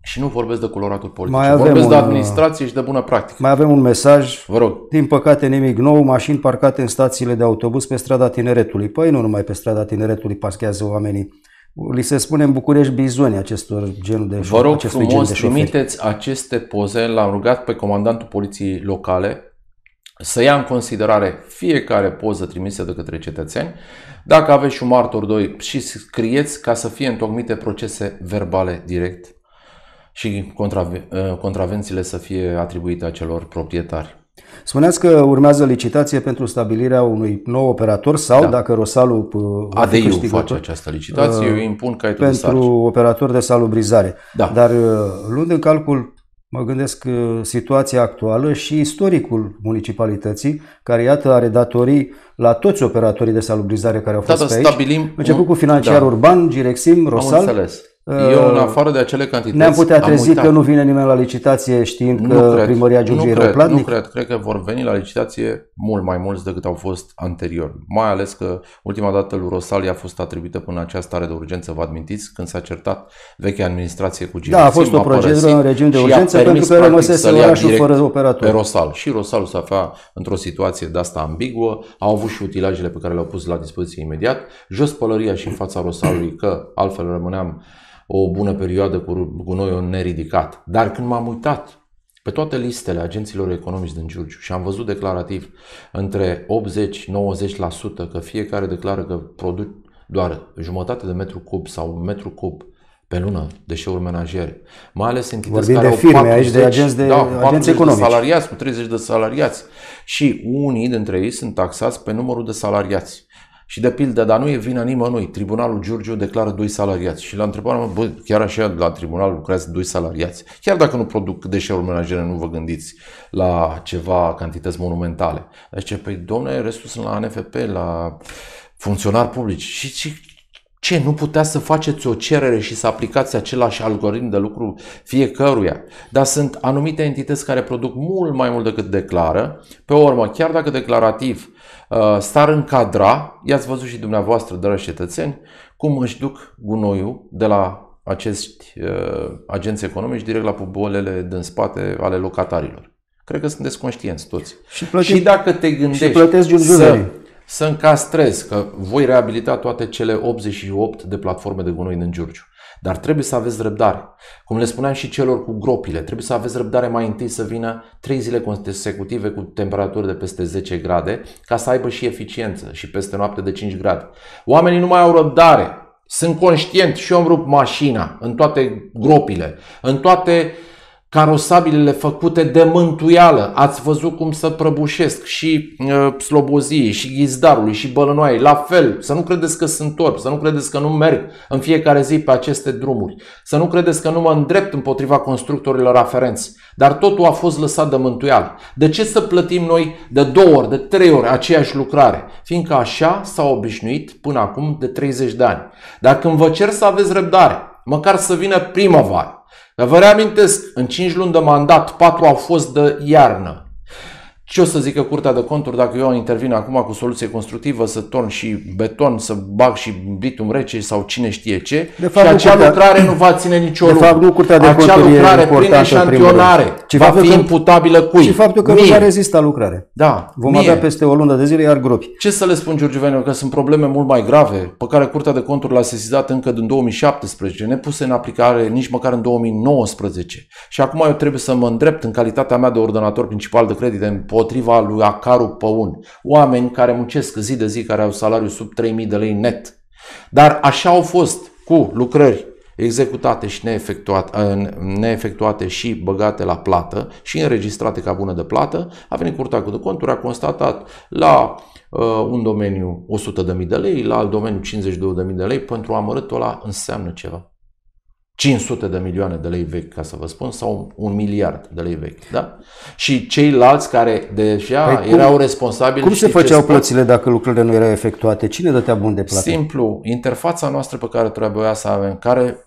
Speaker 2: Și nu vorbesc de coloratul politic. Mai avem vorbesc un, de administrație și de bună practică.
Speaker 1: Mai avem un mesaj. Vă rog. Din păcate nimic nou, mașini parcate în stațiile de autobuz pe strada Tineretului. Păi nu numai pe strada Tineretului parchează oamenii li se spune în București bizoni acestor genul de Vă rog frumos, gen
Speaker 2: trimiteți aceste poze, l-am rugat pe comandantul poliției locale să ia în considerare fiecare poză trimisă de către cetățeni. Dacă aveți și un martor 2 și scrieți ca să fie întocmite procese verbale direct și contravențiile să fie atribuite acelor proprietari.
Speaker 1: Spuneați că urmează licitație pentru stabilirea unui nou operator sau, da. dacă Rosalu
Speaker 2: uh, ADI face această licitație, uh, eu impun ca pentru de
Speaker 1: operator de salubrizare. Da. Dar uh, luând în calcul mă gândesc situația actuală și istoricul municipalității, care iată are datorii la toți operatorii de salubrizare care au da, fost da, pe aici. Stabilim Început un... cu financiar da. urban, Girexim, Rosal. Am înțeles. Eu, în uh, afară de acele cantități, Ne-am putea trezi că nu vine nimeni la licitație știind nu că cred, primăria Giurgiu nu, Nu cred,
Speaker 2: cred că vor veni la licitație mult mai mulți decât au fost anterior. Mai ales că ultima dată lui Rosalia a fost atribuită până această stare de urgență, vă admintiți, când s-a certat vechea administrație cu Giurgiu. Da, a fost o procedură în regim de urgență pentru că rămăsese orașul fără operator. Pe Rosal. Și Rosalul s-a făcut într-o situație de asta ambiguă, au avut și utilajele pe care le-au pus la dispoziție imediat, jos pălăria și în fața Rosalului, că altfel rămâneam o bună perioadă cu gunoiul neridicat. Dar când m-am uitat pe toate listele agenților economici din Giurgiu și am văzut declarativ între 80-90% că fiecare declară că produc doar jumătate de metru cub sau metru cub pe lună deșeuri menajere. Mai ales în care de firme, au 40, aici de agenți, de, da, 40 economici. de salariați cu 30 de salariați. Și unii dintre ei sunt taxați pe numărul de salariați. Și de pildă, dar nu e vină nimănui. Tribunalul Giurgiu declară doi salariați. Și la a întrebat, bă, chiar așa la tribunal lucrează doi salariați. Chiar dacă nu produc deșeuri menajere, nu vă gândiți la ceva cantități monumentale. Dar zice, păi domne, restul sunt la NFP, la funcționari publici. Și, ce, ce, nu putea să faceți o cerere și să aplicați același algoritm de lucru fiecăruia. Dar sunt anumite entități care produc mult mai mult decât declară. Pe urmă, chiar dacă declarativ Uh, s-ar încadra, i-ați văzut și dumneavoastră, dragi cetățeni, cum își duc gunoiul de la acești uh, agenți economici direct la pubolele din spate ale locatarilor. Cred că sunteți conștienți toți. Și, plătesc, și dacă te gândești și să, să încastrezi, că voi reabilita toate cele 88 de platforme de gunoi din Giurgiu, dar trebuie să aveți răbdare. Cum le spuneam și celor cu gropile, trebuie să aveți răbdare mai întâi să vină 3 zile consecutive cu temperaturi de peste 10 grade ca să aibă și eficiență și peste noapte de 5 grade. Oamenii nu mai au răbdare. Sunt conștient și eu îmi rup mașina în toate gropile, în toate uh, carosabilele făcute de mântuială. Ați văzut cum să prăbușesc și uh, sloboziei, și ghizdarului, și bălănoaiei. La fel, să nu credeți că sunt orb, să nu credeți că nu merg în fiecare zi pe aceste drumuri, să nu credeți că nu mă îndrept împotriva constructorilor aferenți. Dar totul a fost lăsat de mântuială. De ce să plătim noi de două ori, de trei ori aceeași lucrare? Fiindcă așa s-a obișnuit până acum de 30 de ani. Dacă când vă cer să aveți răbdare, măcar să vină primăvară, dar vă reamintesc, în 5 luni de mandat, 4 au fost de iarnă. Ce o să zică Curtea de Conturi dacă eu intervin acum cu soluție constructivă să torn și beton, să bag și bitum rece sau cine știe ce de fapt, și acea curtea, lucrare nu va ține nicio de fapt, nu Curtea de acea Conturi lucrare e prin eșantionare ci va fi că, imputabilă cui? Și faptul că mie. nu va rezista lucrare. Da, Vom mie. avea peste o lună de zile iar gropi. Ce să le spun Giurgivenilor? Că sunt probleme mult mai grave pe care Curtea de Conturi l-a sesizat încă din 2017, nepuse în aplicare nici măcar în 2019. Și acum eu trebuie să mă îndrept în calitatea mea de ordonator principal de credite în împotriva lui Acaru Păun. Oameni care muncesc zi de zi, care au salariu sub 3.000 de lei net. Dar așa au fost cu lucrări executate și neefectuate, neefectuate și băgate la plată și înregistrate ca bună de plată, a venit Curtea de Conturi, a constatat la uh, un domeniu 100.000 de lei, la alt domeniu 52.000 de lei, pentru amărâtul ăla înseamnă ceva. 500 de milioane de lei vechi, ca să vă spun, sau un miliard de lei vechi. Da? Și ceilalți care deja păi cum, erau responsabili. Cum se făceau plățile
Speaker 1: dacă lucrurile nu erau efectuate? Cine dătea bun
Speaker 2: de plată? Simplu, interfața noastră pe care trebuia să avem, care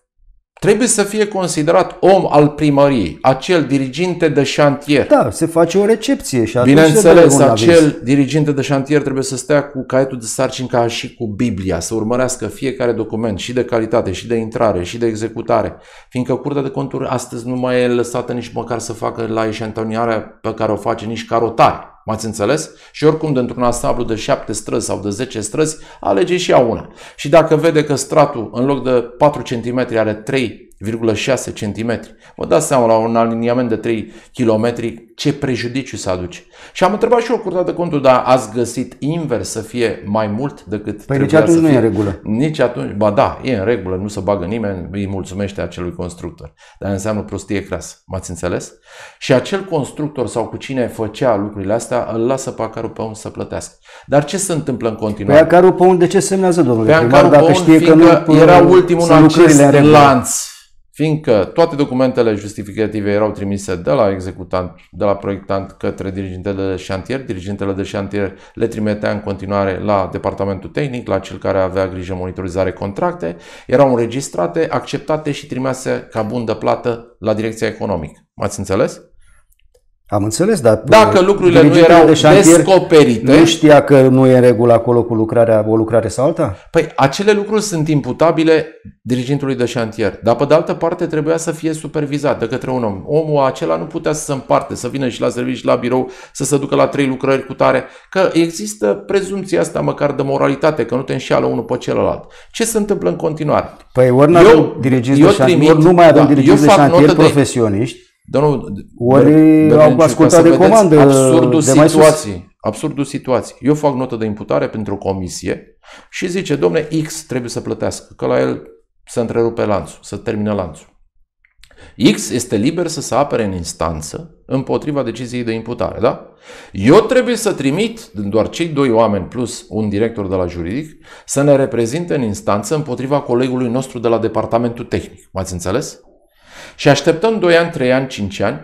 Speaker 2: trebuie să fie considerat om al primăriei, acel diriginte de șantier. Da, se face o recepție și atunci Bineînțeles, acel aviz. diriginte de șantier trebuie să stea cu caietul de sarcini ca și cu Biblia, să urmărească fiecare document și de calitate, și de intrare, și de executare, fiindcă Curtea de Conturi astăzi nu mai e lăsată nici măcar să facă la eșantoniarea pe care o face nici carotare. M-ați înțeles? Și oricum, dintr-un asamblu de 7 străzi sau de 10 străzi, alege și ea una. Și dacă vede că stratul, în loc de 4 cm, are 3 3,6 cm. Vă dați seama la un aliniament de 3 km ce prejudiciu se aduce. Și am întrebat și eu curtea de contul, dar ați găsit invers să fie mai mult decât păi nici atunci să fie. nu e în regulă. Nici atunci, ba da, e în regulă, nu se bagă nimeni, îi mulțumește acelui constructor. Dar înseamnă prostie crasă, m-ați înțeles? Și acel constructor sau cu cine făcea lucrurile astea, îl lasă pe Acaru pe să plătească. Dar ce se întâmplă în continuare? Pe păi
Speaker 1: Acaru pe de ce semnează, domnule? Pe păi Acaru pe un, că nu era ultimul în acest lanț
Speaker 2: fiindcă toate documentele justificative erau trimise de la executant, de la proiectant către dirigintele de șantier. Dirigintele de șantier le trimitea în continuare la departamentul tehnic, la cel care avea grijă monitorizare contracte, erau înregistrate, acceptate și trimise ca bun de plată la direcția economică. M-ați înțeles?
Speaker 1: Am înțeles, dar dacă uh, lucrurile nu erau de șantier, descoperite, nu știa că nu e în regulă acolo cu lucrarea, o lucrare sau alta?
Speaker 2: Păi acele lucruri sunt imputabile dirigentului de șantier, dar pe de altă parte trebuia să fie supervizat de către un om. Omul acela nu putea să se împarte, să vină și la serviciu, la birou, să se ducă la trei lucrări cu tare, că există prezumția asta măcar de moralitate, că nu te înșeală unul pe celălalt. Ce se întâmplă în continuare? Păi ori nu avem diriginți de șantier, trimit, ori nu mai avem da, de șantier profesioniști, de Domnul, Ori au ascultat de comandă absurdul de mai situații. Sus. Absurdul situații. Eu fac notă de imputare pentru comisie și zice, domne, X trebuie să plătească, că la el se întrerupe lanțul, să termină lanțul. X este liber să se apere în instanță împotriva deciziei de imputare, da? Eu trebuie să trimit doar cei doi oameni plus un director de la juridic să ne reprezinte în instanță împotriva colegului nostru de la departamentul tehnic. M-ați înțeles? Și așteptăm 2 ani, 3 ani, 5 ani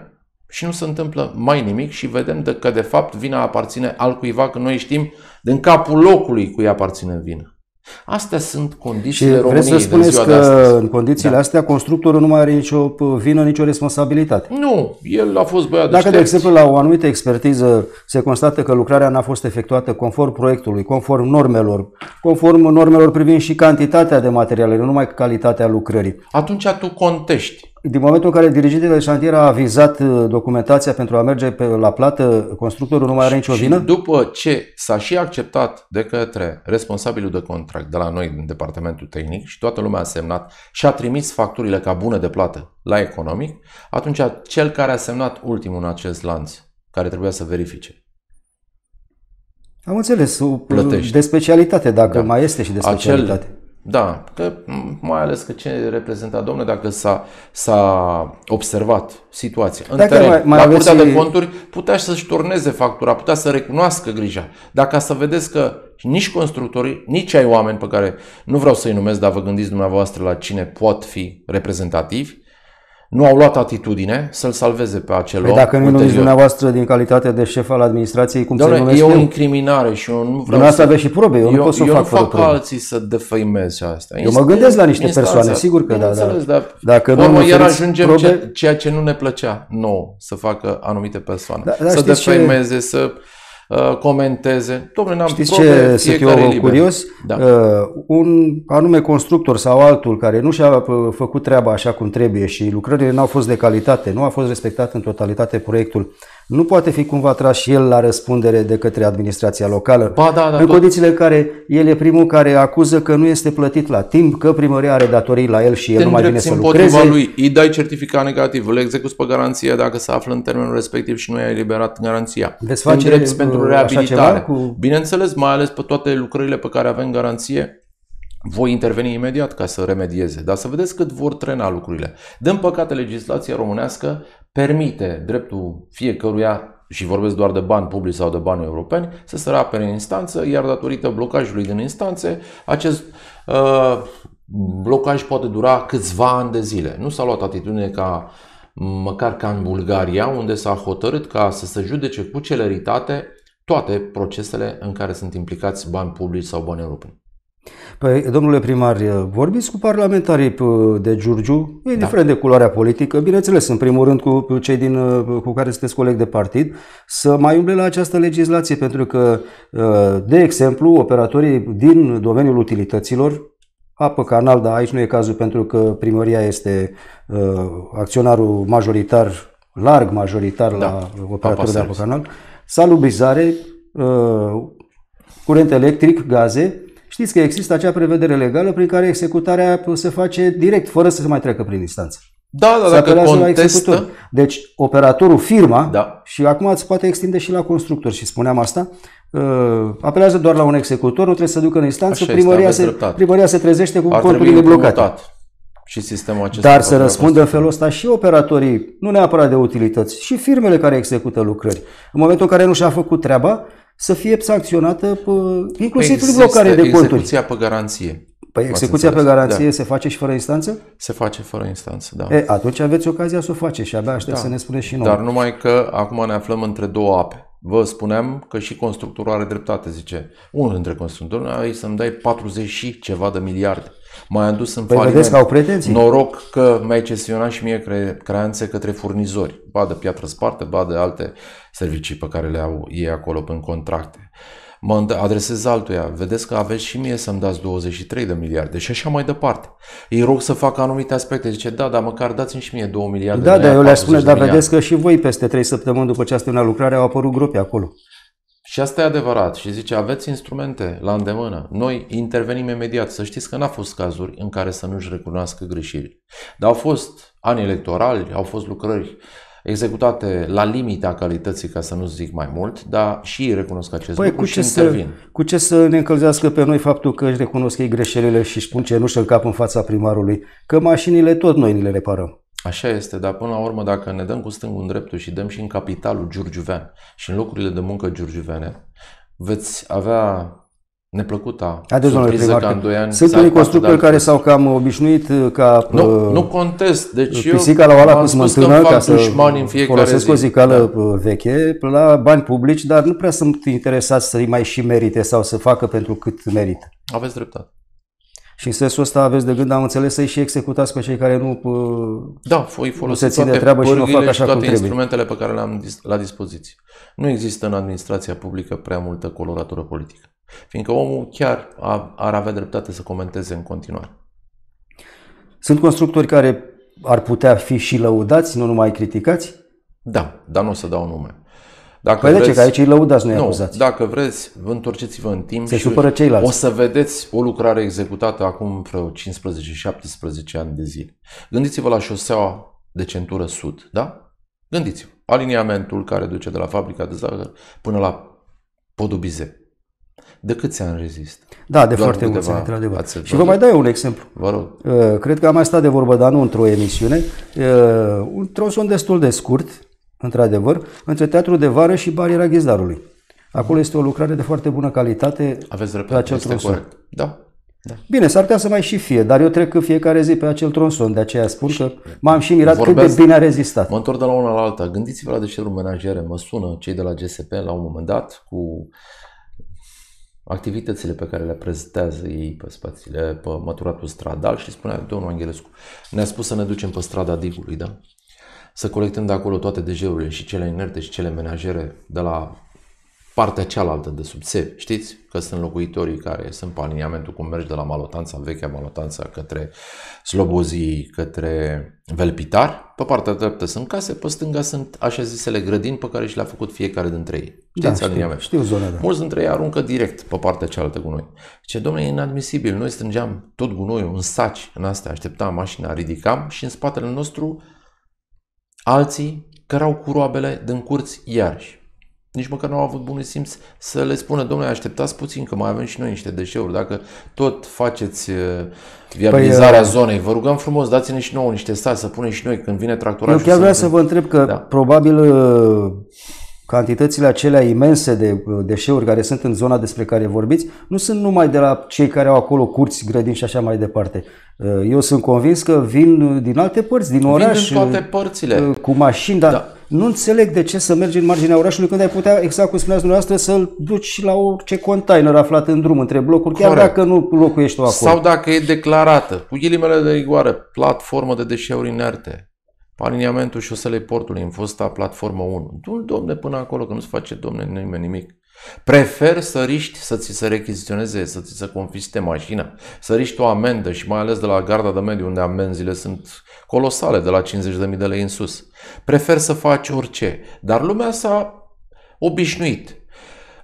Speaker 2: și nu se întâmplă mai nimic și vedem că de fapt vina aparține altcuiva, că noi știm din capul locului cui aparține vina. Astea sunt condițiile și României să spuneți că
Speaker 1: de în condițiile da. astea constructorul nu mai are nicio vină, nicio responsabilitate. Nu, el a fost băiat Dacă, de, de exemplu, la o anumită expertiză se constată că lucrarea n-a fost efectuată conform proiectului, conform normelor, conform normelor privind și cantitatea de materiale, nu numai calitatea lucrării. Atunci tu contești din momentul în care dirigintele de șantier a avizat uh, documentația pentru a merge pe, la plată, constructorul
Speaker 2: nu mai are nicio vină? Și după ce s-a și acceptat de către responsabilul de contract de la noi din departamentul tehnic și toată lumea a semnat și a trimis facturile ca bună de plată la economic, atunci cel care a semnat ultimul în acest lanț, care trebuia să verifice,
Speaker 1: am înțeles, uh, de specialitate, dacă da. mai este și de specialitate.
Speaker 2: Acel da, că mai ales că ce reprezenta domnul dacă s-a, s-a observat situația în da, da, teren, mai, mai la curtea și... de conturi, putea să-și turneze factura, putea să recunoască grija. Dacă să vedeți că nici constructorii, nici ai oameni pe care nu vreau să-i numesc, dar vă gândiți dumneavoastră la cine pot fi reprezentativi, nu au luat atitudine să-l salveze pe acel păi Dacă nu numiți
Speaker 1: dumneavoastră din calitate de șef al administrației, cum Doamne, se numește? e o
Speaker 2: incriminare și eu nu vreau să... aveți și probe, eu, eu nu pot să eu fac fac probe. alții să defăimeze asta. Eu este mă gândesc la niște persoane, sigur că da, da. dacă Urmă, nu iar ajungem probe... ceea ce nu ne plăcea nouă, să facă anumite persoane. Da, da, să defăimeze, ce... să Uh, comenteze. Domnule, n-am Știți ce sunt eu curios? Da. Uh,
Speaker 1: un anume constructor sau altul care nu și-a uh, făcut treaba așa cum trebuie și lucrările n-au fost de calitate, nu a fost respectat în totalitate proiectul, nu poate fi cumva tras și el la răspundere de către administrația locală. Ba, da, da, în tot... condițiile în care el e primul care acuză că nu este plătit la timp, că primăria are datorii la el și el nu mai vine să lucreze.
Speaker 2: lui, îi dai certificat negativ, îl execuți pe garanție dacă se află în termenul respectiv și nu i-ai eliberat garanția. Desfacere pentru reabilitare. Cu... Bineînțeles, mai ales pe toate lucrările pe care avem garanție, voi interveni imediat ca să remedieze, dar să vedeți cât vor trena lucrurile. Din păcate, legislația românească permite dreptul fiecăruia și vorbesc doar de bani publici sau de bani europeni, să se rapere în instanță, iar datorită blocajului din instanțe, acest uh, blocaj poate dura câțiva ani de zile. Nu s-a luat atitudine ca măcar ca în Bulgaria, unde s-a hotărât ca să se judece cu celeritate toate procesele în care sunt implicați bani publici sau bani europeni.
Speaker 1: Păi, domnule primar, vorbiți cu parlamentarii de Giurgiu, da. indiferent da. de culoarea politică, bineînțeles, în primul rând cu cei din, cu care sunteți coleg de partid, să mai umble la această legislație, pentru că, de exemplu, operatorii din domeniul utilităților, apă, canal, dar aici nu e cazul pentru că primăria este acționarul majoritar, larg majoritar da. la operatorul de apă, canal, salubrizare, uh, curent electric, gaze. Știți că există acea prevedere legală prin care executarea se face direct, fără să se mai treacă prin instanță. Da, da, da. dacă contestă... La executor. Deci operatorul, firma, da. și acum îți poate extinde și la constructor și spuneam asta, uh, apelează doar la un executor, nu trebuie să ducă în instanță, primăria, este, se, primăria se trezește cu conturile blocate.
Speaker 2: Mutat și sistemul acesta. Dar să răspundă
Speaker 1: în felul ăsta și operatorii, nu neapărat de utilități, și firmele care execută lucrări. În momentul în care nu și-a făcut treaba, să fie sancționată pe, inclusiv păi prin blocare de conturi. Execuția
Speaker 2: pe garanție. Păi execuția pe garanție da.
Speaker 1: se face și fără instanță?
Speaker 2: Se face fără instanță, da. E,
Speaker 1: atunci aveți ocazia să o faceți și abia aștept da. să ne spuneți și noi. Dar
Speaker 2: numai că acum ne aflăm între două ape. Vă spuneam că și constructorul are dreptate, zice. Unul dintre constructori, să-mi dai 40 și ceva de miliarde m am dus în păi faliment. că au pretenții. Noroc că mi-ai cesionat și mie cre- creanțe către furnizori. Ba de piatră spartă, ba de alte servicii pe care le au ei acolo în contracte. Mă adresez altuia, vedeți că aveți și mie să-mi dați 23 de miliarde și așa mai departe. îi rog să facă anumite aspecte, zice, da, dar măcar dați-mi și mie 2 miliarde. Da, da, eu le-aș spune, dar vedeți
Speaker 1: că și voi peste 3 săptămâni după ce ați terminat lucrarea au apărut gropi acolo.
Speaker 2: Și asta e adevărat. Și zice, aveți instrumente la îndemână. Noi intervenim imediat. Să știți că n-a fost cazuri în care să nu-și recunoască greșelile. Dar au fost ani electorali, au fost lucrări executate la limita calității, ca să nu zic mai mult, dar și ei recunosc acest păi, lucru cu ce și intervin.
Speaker 1: Să, cu ce să ne încălzească pe noi faptul că își recunosc ei greșelile și își pun cenușă în cap în fața primarului? Că mașinile tot noi ni le reparăm.
Speaker 2: Așa este, dar până la urmă, dacă ne dăm cu stângul în dreptul și dăm și în capitalul giurgiuvean și în locurile de muncă Giurgiuveane, veți avea neplăcuta Haideți, surpriză ca în 2 ani Sunt unii constructori care
Speaker 1: s-au cam obișnuit uh, ca nu, uh, nu contest. Deci pisica eu la oala cu smântână ca să în folosesc zi. o zicală da. Uh, veche la bani publici, dar nu prea sunt interesați să-i mai și merite sau să facă pentru cât merită. Aveți dreptate. Și în sensul ăsta aveți de gând, am înțeles, să-i și executați pe cei care nu, da, voi folosiți nu se țin de treabă și nu fac așa toate cum trebuie. instrumentele
Speaker 2: pe care le am la dispoziție. Nu există în administrația publică prea multă coloratură politică. Fiindcă omul chiar ar avea dreptate să comenteze în continuare.
Speaker 1: Sunt constructori care ar putea fi
Speaker 2: și lăudați, nu numai criticați? Da, dar nu o să dau nume. Dacă păi vreți, de ce? Că aici îi lăudați, nu acuzați. Dacă vreți, vă întorceți-vă în timp Se și supără ceilalți. o să vedeți o lucrare executată acum vreo 15-17 ani de zile. Gândiți-vă la șoseaua de centură sud, da? Gândiți-vă. Aliniamentul care duce de la fabrica de zahăr până la Bize. De câți ani rezist? Da, de Doar foarte mulți ani, într-adevăr. Și vă mai dau eu un exemplu. Vă rog.
Speaker 1: Uh, cred că am mai stat de vorbă, dar nu într-o emisiune. Un uh, tronson destul de scurt, într-adevăr, între Teatrul de Vară și Bariera Ghizdarului. Acolo este o lucrare de foarte bună calitate
Speaker 2: Aveți dreptate, pe acel este tronson. Corect.
Speaker 1: Da. da. Bine, s-ar putea să mai și fie, dar eu trec fiecare zi pe acel tronson, de aceea spun și că m-am și mirat cât de bine
Speaker 2: a rezistat. Mă întorc de la una la alta. Gândiți-vă la deșeuri menajere. Mă sună cei de la GSP la un moment dat cu activitățile pe care le prezentează ei pe spațiile, pe măturatul stradal și spunea domnul Anghelescu, ne-a spus să ne ducem pe strada Digului, da? să colectăm de acolo toate dejeurile și cele inerte și cele menajere de la partea cealaltă de sub țevi. Știți că sunt locuitorii care sunt pe aliniamentul cum mergi de la Malotanța, vechea Malotanța, către Slobozii, către Velpitar. Pe partea dreaptă sunt case, pe stânga sunt așa zisele grădini pe care și le-a făcut fiecare dintre ei. Da, Știți da, Știu, știu zona, da. Mulți dintre ei aruncă direct pe partea cealaltă gunoi. Ce domnule, e inadmisibil. Noi strângeam tot gunoiul în saci, în astea, așteptam mașina, ridicam și în spatele nostru Alții cărau cu roabele din curți iarăși. Nici măcar nu au avut bun simț să le spună, domnule, așteptați puțin că mai avem și noi niște deșeuri. Dacă tot faceți uh, viabilizarea păi, uh, zonei, vă rugăm frumos, dați-ne și nouă niște stați să punem și noi când vine tractorul. Eu chiar vreau să,
Speaker 1: să vă întreb că da. probabil uh, cantitățile acelea imense de uh, deșeuri care sunt în zona despre care vorbiți nu sunt numai de la cei care au acolo curți, grădini și așa mai departe. Uh, eu sunt convins că vin uh, din alte părți, din oraș, vin din toate părțile. cu mașini, dar da. nu înțeleg de ce să mergi în marginea orașului când ai putea, exact cum spuneați dumneavoastră, să-l duci la orice container aflat în drum între blocuri, Corect. chiar dacă nu locuiești acolo. Sau
Speaker 2: dacă e declarată, cu ghilimele de rigoare, platformă de deșeuri inerte aliniamentul șoselei portului în fosta platformă 1. Du-l, domne, până acolo, că nu se face, domne, nimeni nimic. Prefer să riști să ți se rechiziționeze, să ți se confisce mașina, să riști o amendă și mai ales de la garda de mediu unde amenzile sunt colosale, de la 50.000 de lei în sus. Prefer să faci orice, dar lumea s-a obișnuit.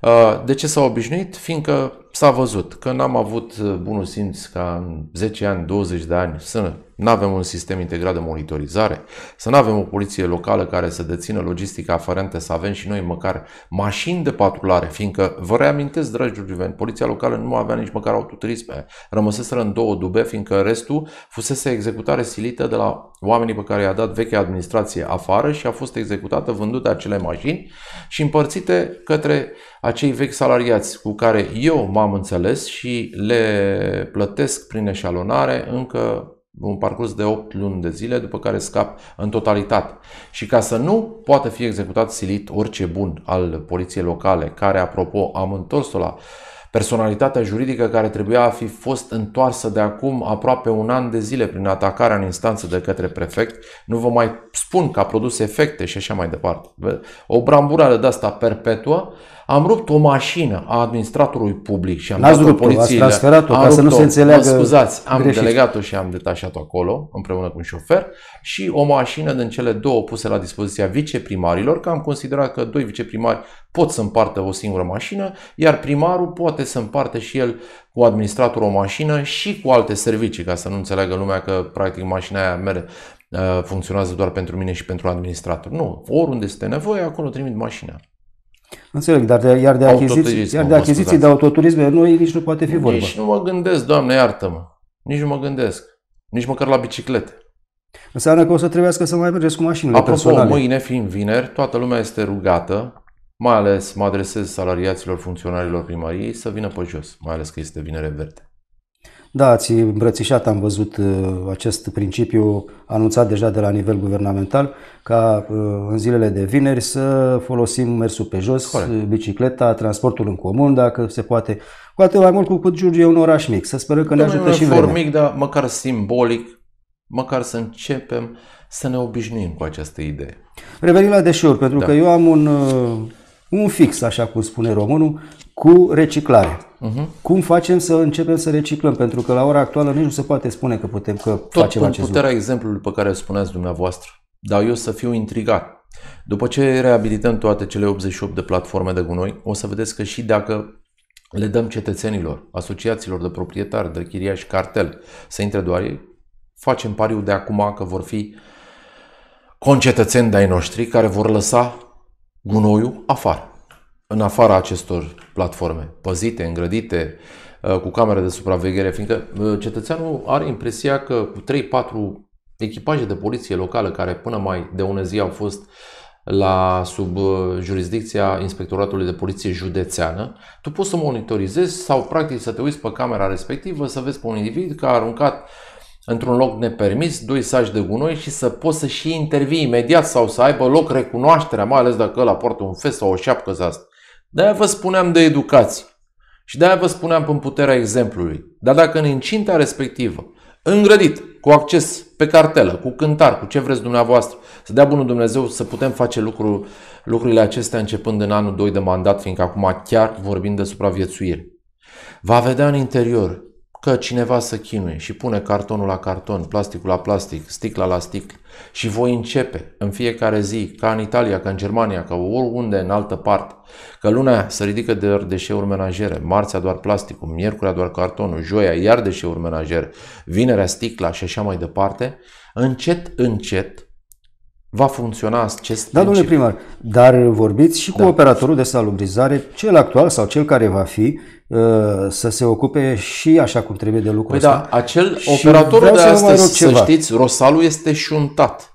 Speaker 2: Uh, de ce s-a obișnuit? Fiindcă s-a văzut că n-am avut bunul simț ca în 10 ani, 20 de ani sână, nu avem un sistem integrat de monitorizare, să nu avem o poliție locală care să dețină logistica aferentă, să avem și noi măcar mașini de patrulare, fiindcă, vă reamintesc, dragi juveni, poliția locală nu avea nici măcar autoturisme, rămăseseră în două dube, fiindcă restul fusese executare silită de la oamenii pe care i-a dat vechea administrație afară și a fost executată, vândute acele mașini și împărțite către acei vechi salariați cu care eu m-am înțeles și le plătesc prin eșalonare încă un parcurs de 8 luni de zile, după care scap în totalitate. Și ca să nu poată fi executat silit orice bun al poliției locale, care, apropo, am întors-o la personalitatea juridică care trebuia a fi fost întoarsă de acum aproape un an de zile prin atacarea în instanță de către prefect, nu vă mai spun că a produs efecte și așa mai departe. O bramburare de asta perpetuă am rupt o mașină a administratorului public și am dat rupt dat-o poliției. transferat-o ca să nu se înțeleagă scuzați, am greșit. delegat-o și am detașat-o acolo împreună cu un șofer și o mașină din cele două puse la dispoziția viceprimarilor, că am considerat că doi viceprimari pot să împartă o singură mașină, iar primarul poate să împarte și el cu administratorul o mașină și cu alte servicii, ca să nu înțeleagă lumea că practic mașina aia merge, uh, funcționează doar pentru mine și pentru administrator. Nu, oriunde este nevoie, acolo trimit mașina. Înțeleg, dar de, iar de achiziții, iar de, achiziții de
Speaker 1: autoturisme, nu, nici nu poate fi vorba. Nici
Speaker 2: nu mă gândesc, Doamne, iartă-mă. Nici nu mă gândesc. Nici măcar la biciclete.
Speaker 1: Înseamnă că o să trebuiască să mai mergeți cu mașinile Apropo, personale. mâine
Speaker 2: fiind vineri, toată lumea este rugată, mai ales mă adresez salariaților funcționarilor primăriei, să vină pe jos, mai ales că este vinere verde.
Speaker 1: Da, ați îmbrățișat, am văzut uh, acest principiu anunțat deja de la nivel guvernamental, ca uh, în zilele de vineri să folosim mersul pe jos, Corect. Uh, bicicleta, transportul în comun, dacă se poate. Cu atât mai mult cu cât Giurgiu e un oraș mic. Să sperăm că ne ajută și vremea.
Speaker 2: mic, dar măcar simbolic, măcar să începem să ne obișnuim cu această idee.
Speaker 1: Revenim la deșeuri, pentru da. că eu am un un fix, așa cum spune românul, cu reciclare. Uh-huh. Cum facem să începem să reciclăm? Pentru că la ora actuală nici nu se poate spune că putem că Tot facem acest puterea
Speaker 2: exemplului pe care spuneați dumneavoastră. Dar eu să fiu intrigat. După ce reabilităm toate cele 88 de platforme de gunoi, o să vedeți că și dacă le dăm cetățenilor, asociațiilor de proprietari, de chiriași, cartel să intre doar ei, facem pariu de acum că vor fi concetățeni de-ai noștri care vor lăsa gunoiul afară, în afara acestor platforme păzite, îngrădite, uh, cu camere de supraveghere, fiindcă uh, cetățeanul are impresia că cu 3-4 echipaje de poliție locală care până mai de ună zi au fost la sub uh, jurisdicția Inspectoratului de Poliție Județeană, tu poți să monitorizezi sau practic să te uiți pe camera respectivă să vezi pe un individ că a aruncat într-un loc nepermis, doi saci de gunoi și să poți să și intervii imediat sau să aibă loc recunoașterea, mai ales dacă la poartă un fes sau o șapcă de asta. De-aia vă spuneam de educație. Și de-aia vă spuneam în puterea exemplului. Dar dacă în incinta respectivă, îngrădit, cu acces pe cartelă, cu cântar, cu ce vreți dumneavoastră, să dea bunul Dumnezeu să putem face lucruri, lucrurile acestea începând în anul 2 de mandat, fiindcă acum chiar vorbim de supraviețuire. Va vedea în interior că cineva să chinuie și pune cartonul la carton, plasticul la plastic, sticla la sticlă și voi începe în fiecare zi, ca în Italia, ca în Germania, ca oriunde în altă parte, că lunea se ridică de deșeuri menajere, marțea doar plasticul, miercurea doar cartonul, joia iar deșeuri menajere, vinerea sticla și așa mai departe, încet, încet, va funcționa acest Da, domnule primar, dar vorbiți și cu da. operatorul de salubrizare,
Speaker 1: cel actual sau cel care va fi, Uh, să se ocupe și așa cum trebuie de
Speaker 2: lucrul păi da, ăsta. da, acel și operator de astăzi, să, să știți, Rosalu este șuntat.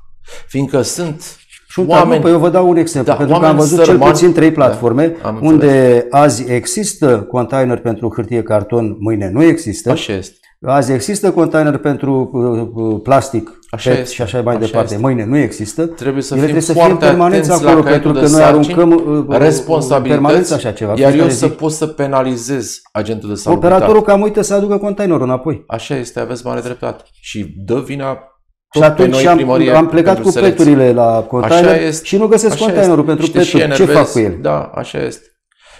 Speaker 2: Fiindcă sunt
Speaker 1: Șuntat, oameni... Nu, păi eu vă dau un exemplu, da, pentru că am văzut sărmani, cel puțin trei da, platforme da, unde înțeles. azi există container pentru hârtie carton, mâine nu există. Așa este. Azi există container pentru uh, uh, plastic, Așa pet este. și așa mai așa departe. Este. Mâine nu
Speaker 2: există. Trebuie să Ele fim trebuie foarte atenți permanenți acolo, pentru că noi aruncăm uh, uh, responsabilități, așa ceva. Iar eu să pot să penalizez agentul de salubritate. Operatorul
Speaker 1: cam uită să aducă containerul înapoi.
Speaker 2: Așa este, aveți mare dreptate. Și dă vina tot și atunci noi, am, am plecat cu peturile la container și nu găsesc containerul pentru peturi. Ce fac cu el? Da, așa este.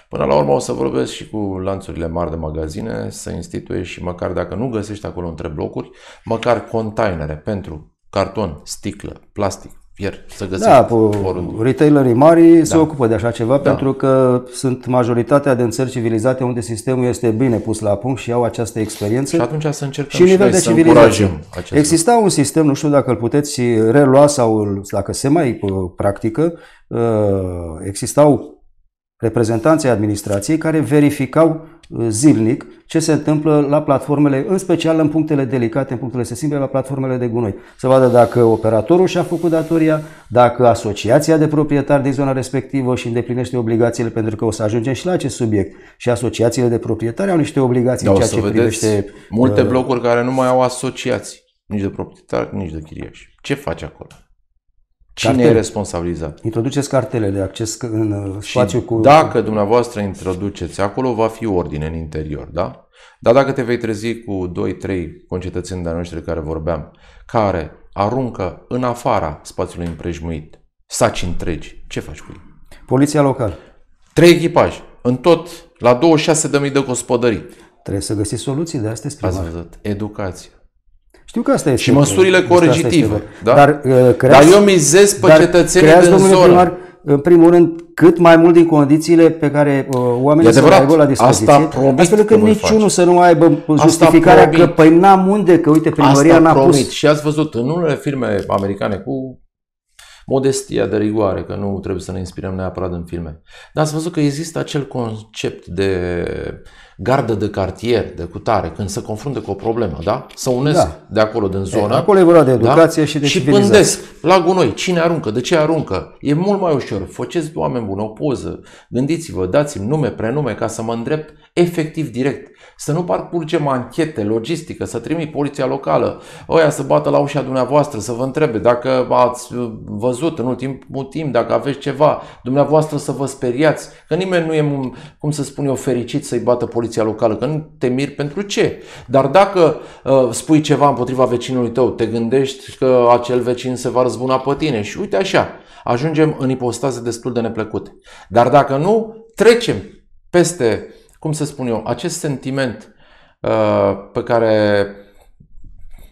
Speaker 2: Până la urmă o să vorbesc și cu lanțurile mari de magazine să instituie și măcar dacă nu găsești acolo între blocuri, măcar containere pentru carton, sticlă, plastic, fier, să găsești da,
Speaker 1: oriunde. retailerii mari da. se ocupă de așa ceva da. pentru că sunt majoritatea din țări civilizate unde sistemul este bine pus la punct și au această experiență. Și atunci să încercăm și, și nivel de să Exista un sistem, nu știu dacă îl puteți relua sau dacă se mai uh, practică, uh, existau reprezentanții administrației care verificau uh, zilnic ce se întâmplă la platformele, în special în punctele delicate, în punctele sensibile, la platformele de gunoi. Să vadă dacă operatorul și-a făcut datoria, dacă asociația de proprietari din zona respectivă și îndeplinește obligațiile, pentru că o să ajungem și la acest subiect. Și asociațiile de proprietari au niște obligații da, în ceea ce privește... multe uh,
Speaker 2: blocuri care nu mai au asociații, nici de proprietari, nici de chiriași. Ce face acolo? Cine cartele. e responsabilizat? Introduceți cartele de acces în spațiu cu... dacă dumneavoastră introduceți acolo, va fi ordine în interior, da? Dar dacă te vei trezi cu 2-3 concetățeni de noștri care vorbeam, care aruncă în afara spațiului împrejmuit saci întregi, ce faci cu ei? Poliția locală. Trei echipaje, în tot, la 26.000 de gospodării. Trebuie să găsiți soluții de astea, Ați văzut, educație, știu că asta este. Și măsurile coercitive. Da? Dar, uh, creați, dar eu mizez pe dar cetățenii creați, din zonă. Primar,
Speaker 1: în primul rând, cât mai mult din condițiile pe care uh, oamenii să le aibă la dispoziție, asta promit astfel încât niciunul să nu aibă justificarea că păi n-am unde, că uite, primăria n-a pus.
Speaker 2: Și ați văzut, în unele firme americane cu modestia de rigoare, că nu trebuie să ne inspirăm neapărat în filme. Dar ați văzut că există acel concept de gardă de cartier, de cutare, când se confruntă cu o problemă, da? Să unesc da. de acolo, din zonă. E, acolo e vorba de da? educație da? și de Și pândesc la gunoi. Cine aruncă? De ce aruncă? E mult mai ușor. Faceți oameni buni o poză. Gândiți-vă, dați-mi nume, prenume, ca să mă îndrept efectiv direct. Să nu parcurgem anchete, logistică, să trimit poliția locală, oia să bată la ușa dumneavoastră, să vă întrebe dacă ați uh, văzut văzut în ultimul timp, dacă aveți ceva, dumneavoastră să vă speriați, că nimeni nu e, cum să spun eu, fericit să-i bată poliția locală, că nu te miri pentru ce. Dar dacă uh, spui ceva împotriva vecinului tău, te gândești că acel vecin se va răzbuna pe tine și uite așa, ajungem în ipostaze destul de neplăcute. Dar dacă nu, trecem peste, cum să spun eu, acest sentiment uh, pe care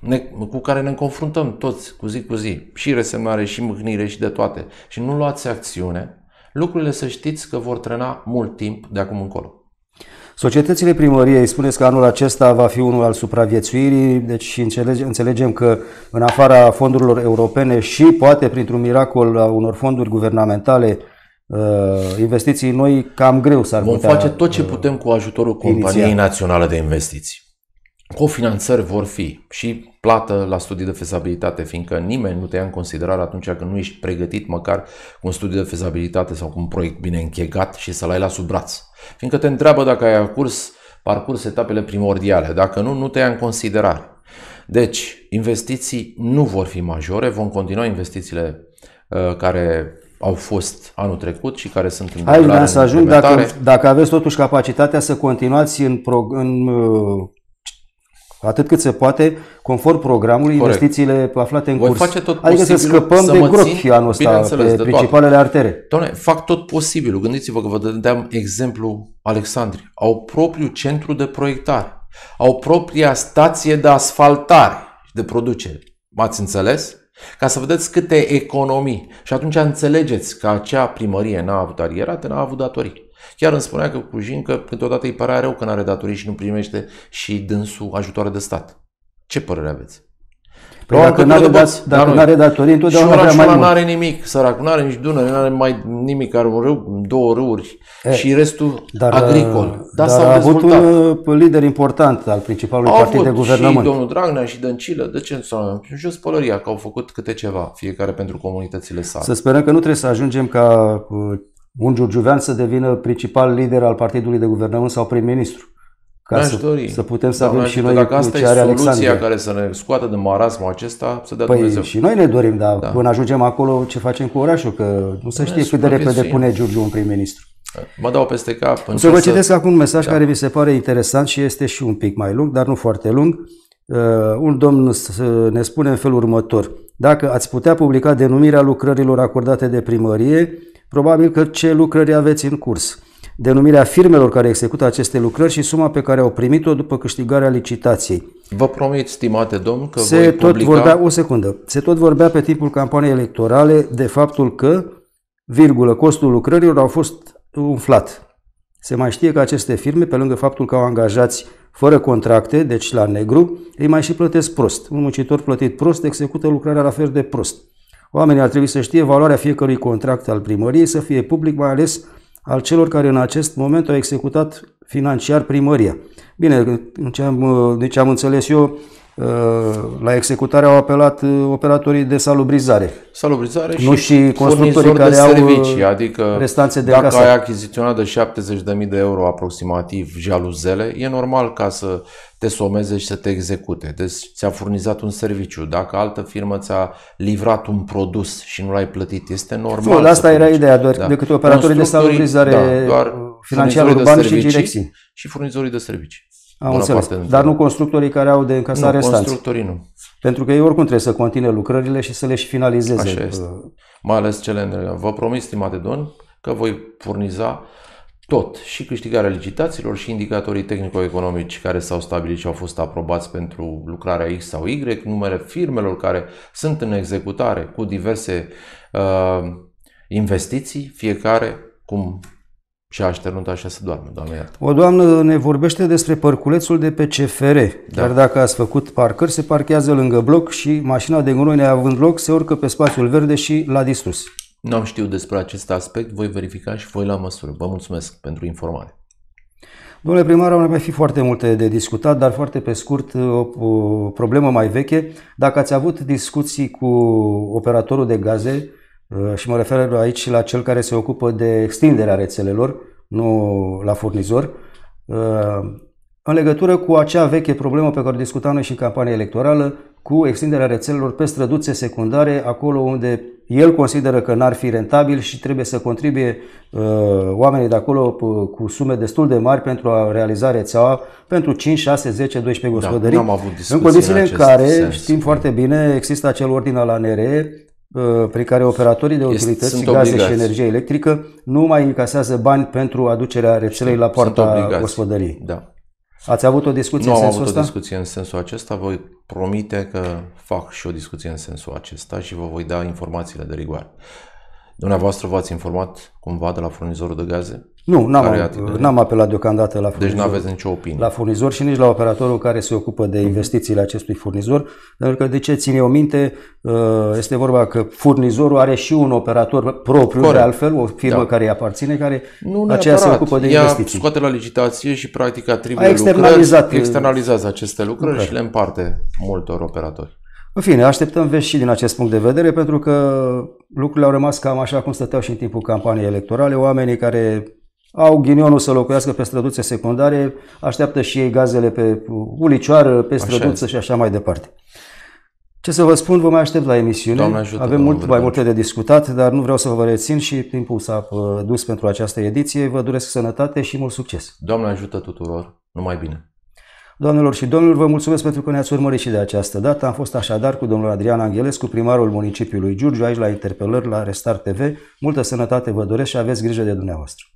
Speaker 2: ne, cu care ne confruntăm toți cu zi cu zi, și resemnare, și mâhnire, și de toate, și nu luați acțiune, lucrurile să știți că vor trena mult timp de acum încolo.
Speaker 1: Societățile primăriei, spuneți că anul acesta va fi unul al supraviețuirii, deci înțelege, înțelegem că în afara fondurilor europene și poate printr-un miracol a unor fonduri guvernamentale, uh, investiții noi, cam greu
Speaker 2: s-ar Vom putea, face tot ce uh, putem cu ajutorul companiei inițial. naționale de investiții cofinanțări vor fi și plată la studii de fezabilitate, fiindcă nimeni nu te ia în considerare atunci când nu ești pregătit măcar cu un studiu de fezabilitate sau cu un proiect bine închegat și să-l ai la sub braț. Fiindcă te întreabă dacă ai curs parcurs etapele primordiale. Dacă nu, nu te ia în considerare. Deci, investiții nu vor fi majore, vom continua investițiile uh, care au fost anul trecut și care sunt în Hai, să ajung, dacă,
Speaker 1: dacă aveți totuși capacitatea să continuați în, pro, în uh Atât cât se poate, conform programului, Corect. investițiile aflate în Voi curs. Face tot adică să scăpăm să de gropi anul ăsta pe principalele toate. artere.
Speaker 2: Doamne, fac tot posibilul. Gândiți-vă că vă dădeam exemplu Alexandri. Au propriu centru de proiectare. Au propria stație de asfaltare și de producere. M-ați înțeles? Ca să vedeți câte economii. Și atunci înțelegeți că acea primărie n-a avut arierate, n-a avut datorii. Chiar îmi spunea că cu Jin că câteodată îi părea rău că nu are datorii și nu primește și dânsul ajutoare de stat. Ce părere aveți? Păi dacă nu are, dat, dacă are datorii, întotdeauna vrea mai mult. nu are nimic, sărac, nu are nici dună, nu are mai nimic, are un râu, două râuri e, și restul dar, agricol. Uh, dar, dar a avut un
Speaker 1: uh, lider important al principalului au partid de guvernământ. și domnul
Speaker 2: Dragnea și Dăncilă, de ce nu jos pălăria, că au făcut câte ceva, fiecare pentru comunitățile sale. Să sperăm
Speaker 1: că nu trebuie să ajungem ca uh, un Giurgiuvean să devină principal lider al partidului de guvernământ sau prim-ministru. Ca să, dori. să putem să avem și noi dacă asta e soluția Alexandria.
Speaker 2: care să ne scoată de marasmul acesta, să dea păi Dumnezeu. și noi ne
Speaker 1: dorim, dar da. până ajungem acolo ce facem cu orașul, că nu se păi știe cât de repede pune Giurgiu un prim-ministru.
Speaker 2: Mă dau peste cap. Să vă citesc
Speaker 1: acum un mesaj da. care mi se pare interesant și este și un pic mai lung, dar nu foarte lung. Uh, un domn ne spune în felul următor. Dacă ați putea publica denumirea lucrărilor acordate de primărie, Probabil că ce lucrări aveți în curs, denumirea firmelor care execută aceste lucrări și suma pe care au primit-o după câștigarea licitației.
Speaker 2: Vă promit, stimate domn, că se voi publica... tot vorbea, da-
Speaker 1: O secundă. Se tot vorbea pe timpul campaniei electorale de faptul că, virgulă, costul lucrărilor au fost umflat. Se mai știe că aceste firme, pe lângă faptul că au angajați fără contracte, deci la negru, îi mai și plătesc prost. Un muncitor plătit prost execută lucrarea la fel de prost. Oamenii ar trebui să știe valoarea fiecărui contract al primăriei, să fie public, mai ales al celor care în acest moment au executat financiar primăria. Bine, ce am, ce am înțeles eu, Uh, la executare au apelat uh, operatorii de salubrizare.
Speaker 2: Salubrizare nu și, și constructorii care de servicii, au servicii, uh, adică restanțe de dacă casă. ai achiziționat de 70.000 de euro aproximativ jaluzele, e normal ca să te someze și să te execute. Deci ți-a furnizat un serviciu. Dacă altă firmă ți-a livrat un produs și nu l-ai plătit, este normal. Nu, asta era ideea, doar da. decât operatorii de salubrizare da, doar financiar urban și direcții. Și furnizorii de servicii. Am înțeles. Parte Dar da. nu
Speaker 1: constructorii care au de încasare nu, constructorii nu.
Speaker 2: Pentru că ei oricum trebuie să continue lucrările și să le și finalizeze. Așa este. Mai ales cele în Vă promit, stimate domn, că voi furniza tot, și câștigarea licitațiilor și indicatorii tehnico-economici care s-au stabilit și au fost aprobați pentru lucrarea X sau Y, numele firmelor care sunt în executare cu diverse uh, investiții, fiecare cum și a așternut așa să doarmă, doamne iartă.
Speaker 1: O doamnă ne vorbește despre părculețul de pe CFR. Da. Dar dacă ați făcut parcări, se parchează lângă bloc și mașina de gunoi neavând loc se urcă pe spațiul verde și
Speaker 2: la distrus. Nu am știut despre acest aspect, voi verifica și voi la măsură. Vă mulțumesc pentru informare.
Speaker 1: Domnule primar, ar mai fi foarte multe de discutat, dar foarte pe scurt, o problemă mai veche. Dacă ați avut discuții cu operatorul de gaze, Uh, și mă refer aici la cel care se ocupă de extinderea rețelelor, nu la furnizor, uh, în legătură cu acea veche problemă pe care o discutam noi și în campania electorală, cu extinderea rețelelor pe străduțe secundare, acolo unde el consideră că n-ar fi rentabil și trebuie să contribuie uh, oamenii de acolo cu sume destul de mari pentru a realiza rețeaua pentru 5, 6, 10, 12 gospodării. Da, am avut în condițiile în, în care sens. știm foarte bine există acel ordin al ANR, Uh, prin care operatorii de utilități, este, gaze obligați. și energie electrică nu mai încasează bani pentru aducerea rețelei la poarta gospodăriei. Da. Ați avut o discuție nu în sensul ăsta? Nu am avut
Speaker 2: ăsta? o discuție în sensul acesta, voi promite că fac și o discuție în sensul acesta și vă voi da informațiile de rigoare. Dumneavoastră v-ați informat cumva de la furnizorul de gaze? Nu, n-am, n-am
Speaker 1: apelat deocamdată la furnizor. Deci nu aveți nicio opinie. La furnizor și nici la operatorul care se ocupă de mhm. investițiile acestui furnizor, pentru că de ce ține o minte, uh, este vorba că furnizorul are și un operator propriu, Corect. de altfel, o firmă da. care îi aparține, care nu aceea se ocupă de Ea investiții.
Speaker 2: scoate la licitație și practic atribuie externalizat, lucrări, uh, externalizează aceste lucrări lucrări. și le împarte multor operatori.
Speaker 1: În fine, așteptăm vești și din acest punct de vedere, pentru că lucrurile au rămas cam așa cum stăteau și în timpul campaniei electorale. Oamenii care au ghinionul să locuiască pe străduțe secundare, așteaptă și ei gazele pe ulicioară, pe străduță așa și așa mai departe. Ce să vă spun, vă mai aștept la emisiune. ajută, Avem mult mai multe de discutat, dar nu vreau să vă rețin și timpul s-a uh, dus pentru această ediție. Vă doresc sănătate
Speaker 2: și mult succes. Doamne ajută tuturor, numai bine.
Speaker 1: Doamnelor și domnilor, vă mulțumesc pentru că ne-ați urmărit și de această dată. Am fost așadar cu domnul Adrian Anghelescu, primarul municipiului Giurgiu, aici la Interpelări, la Restart TV. Multă sănătate vă doresc și aveți grijă de dumneavoastră.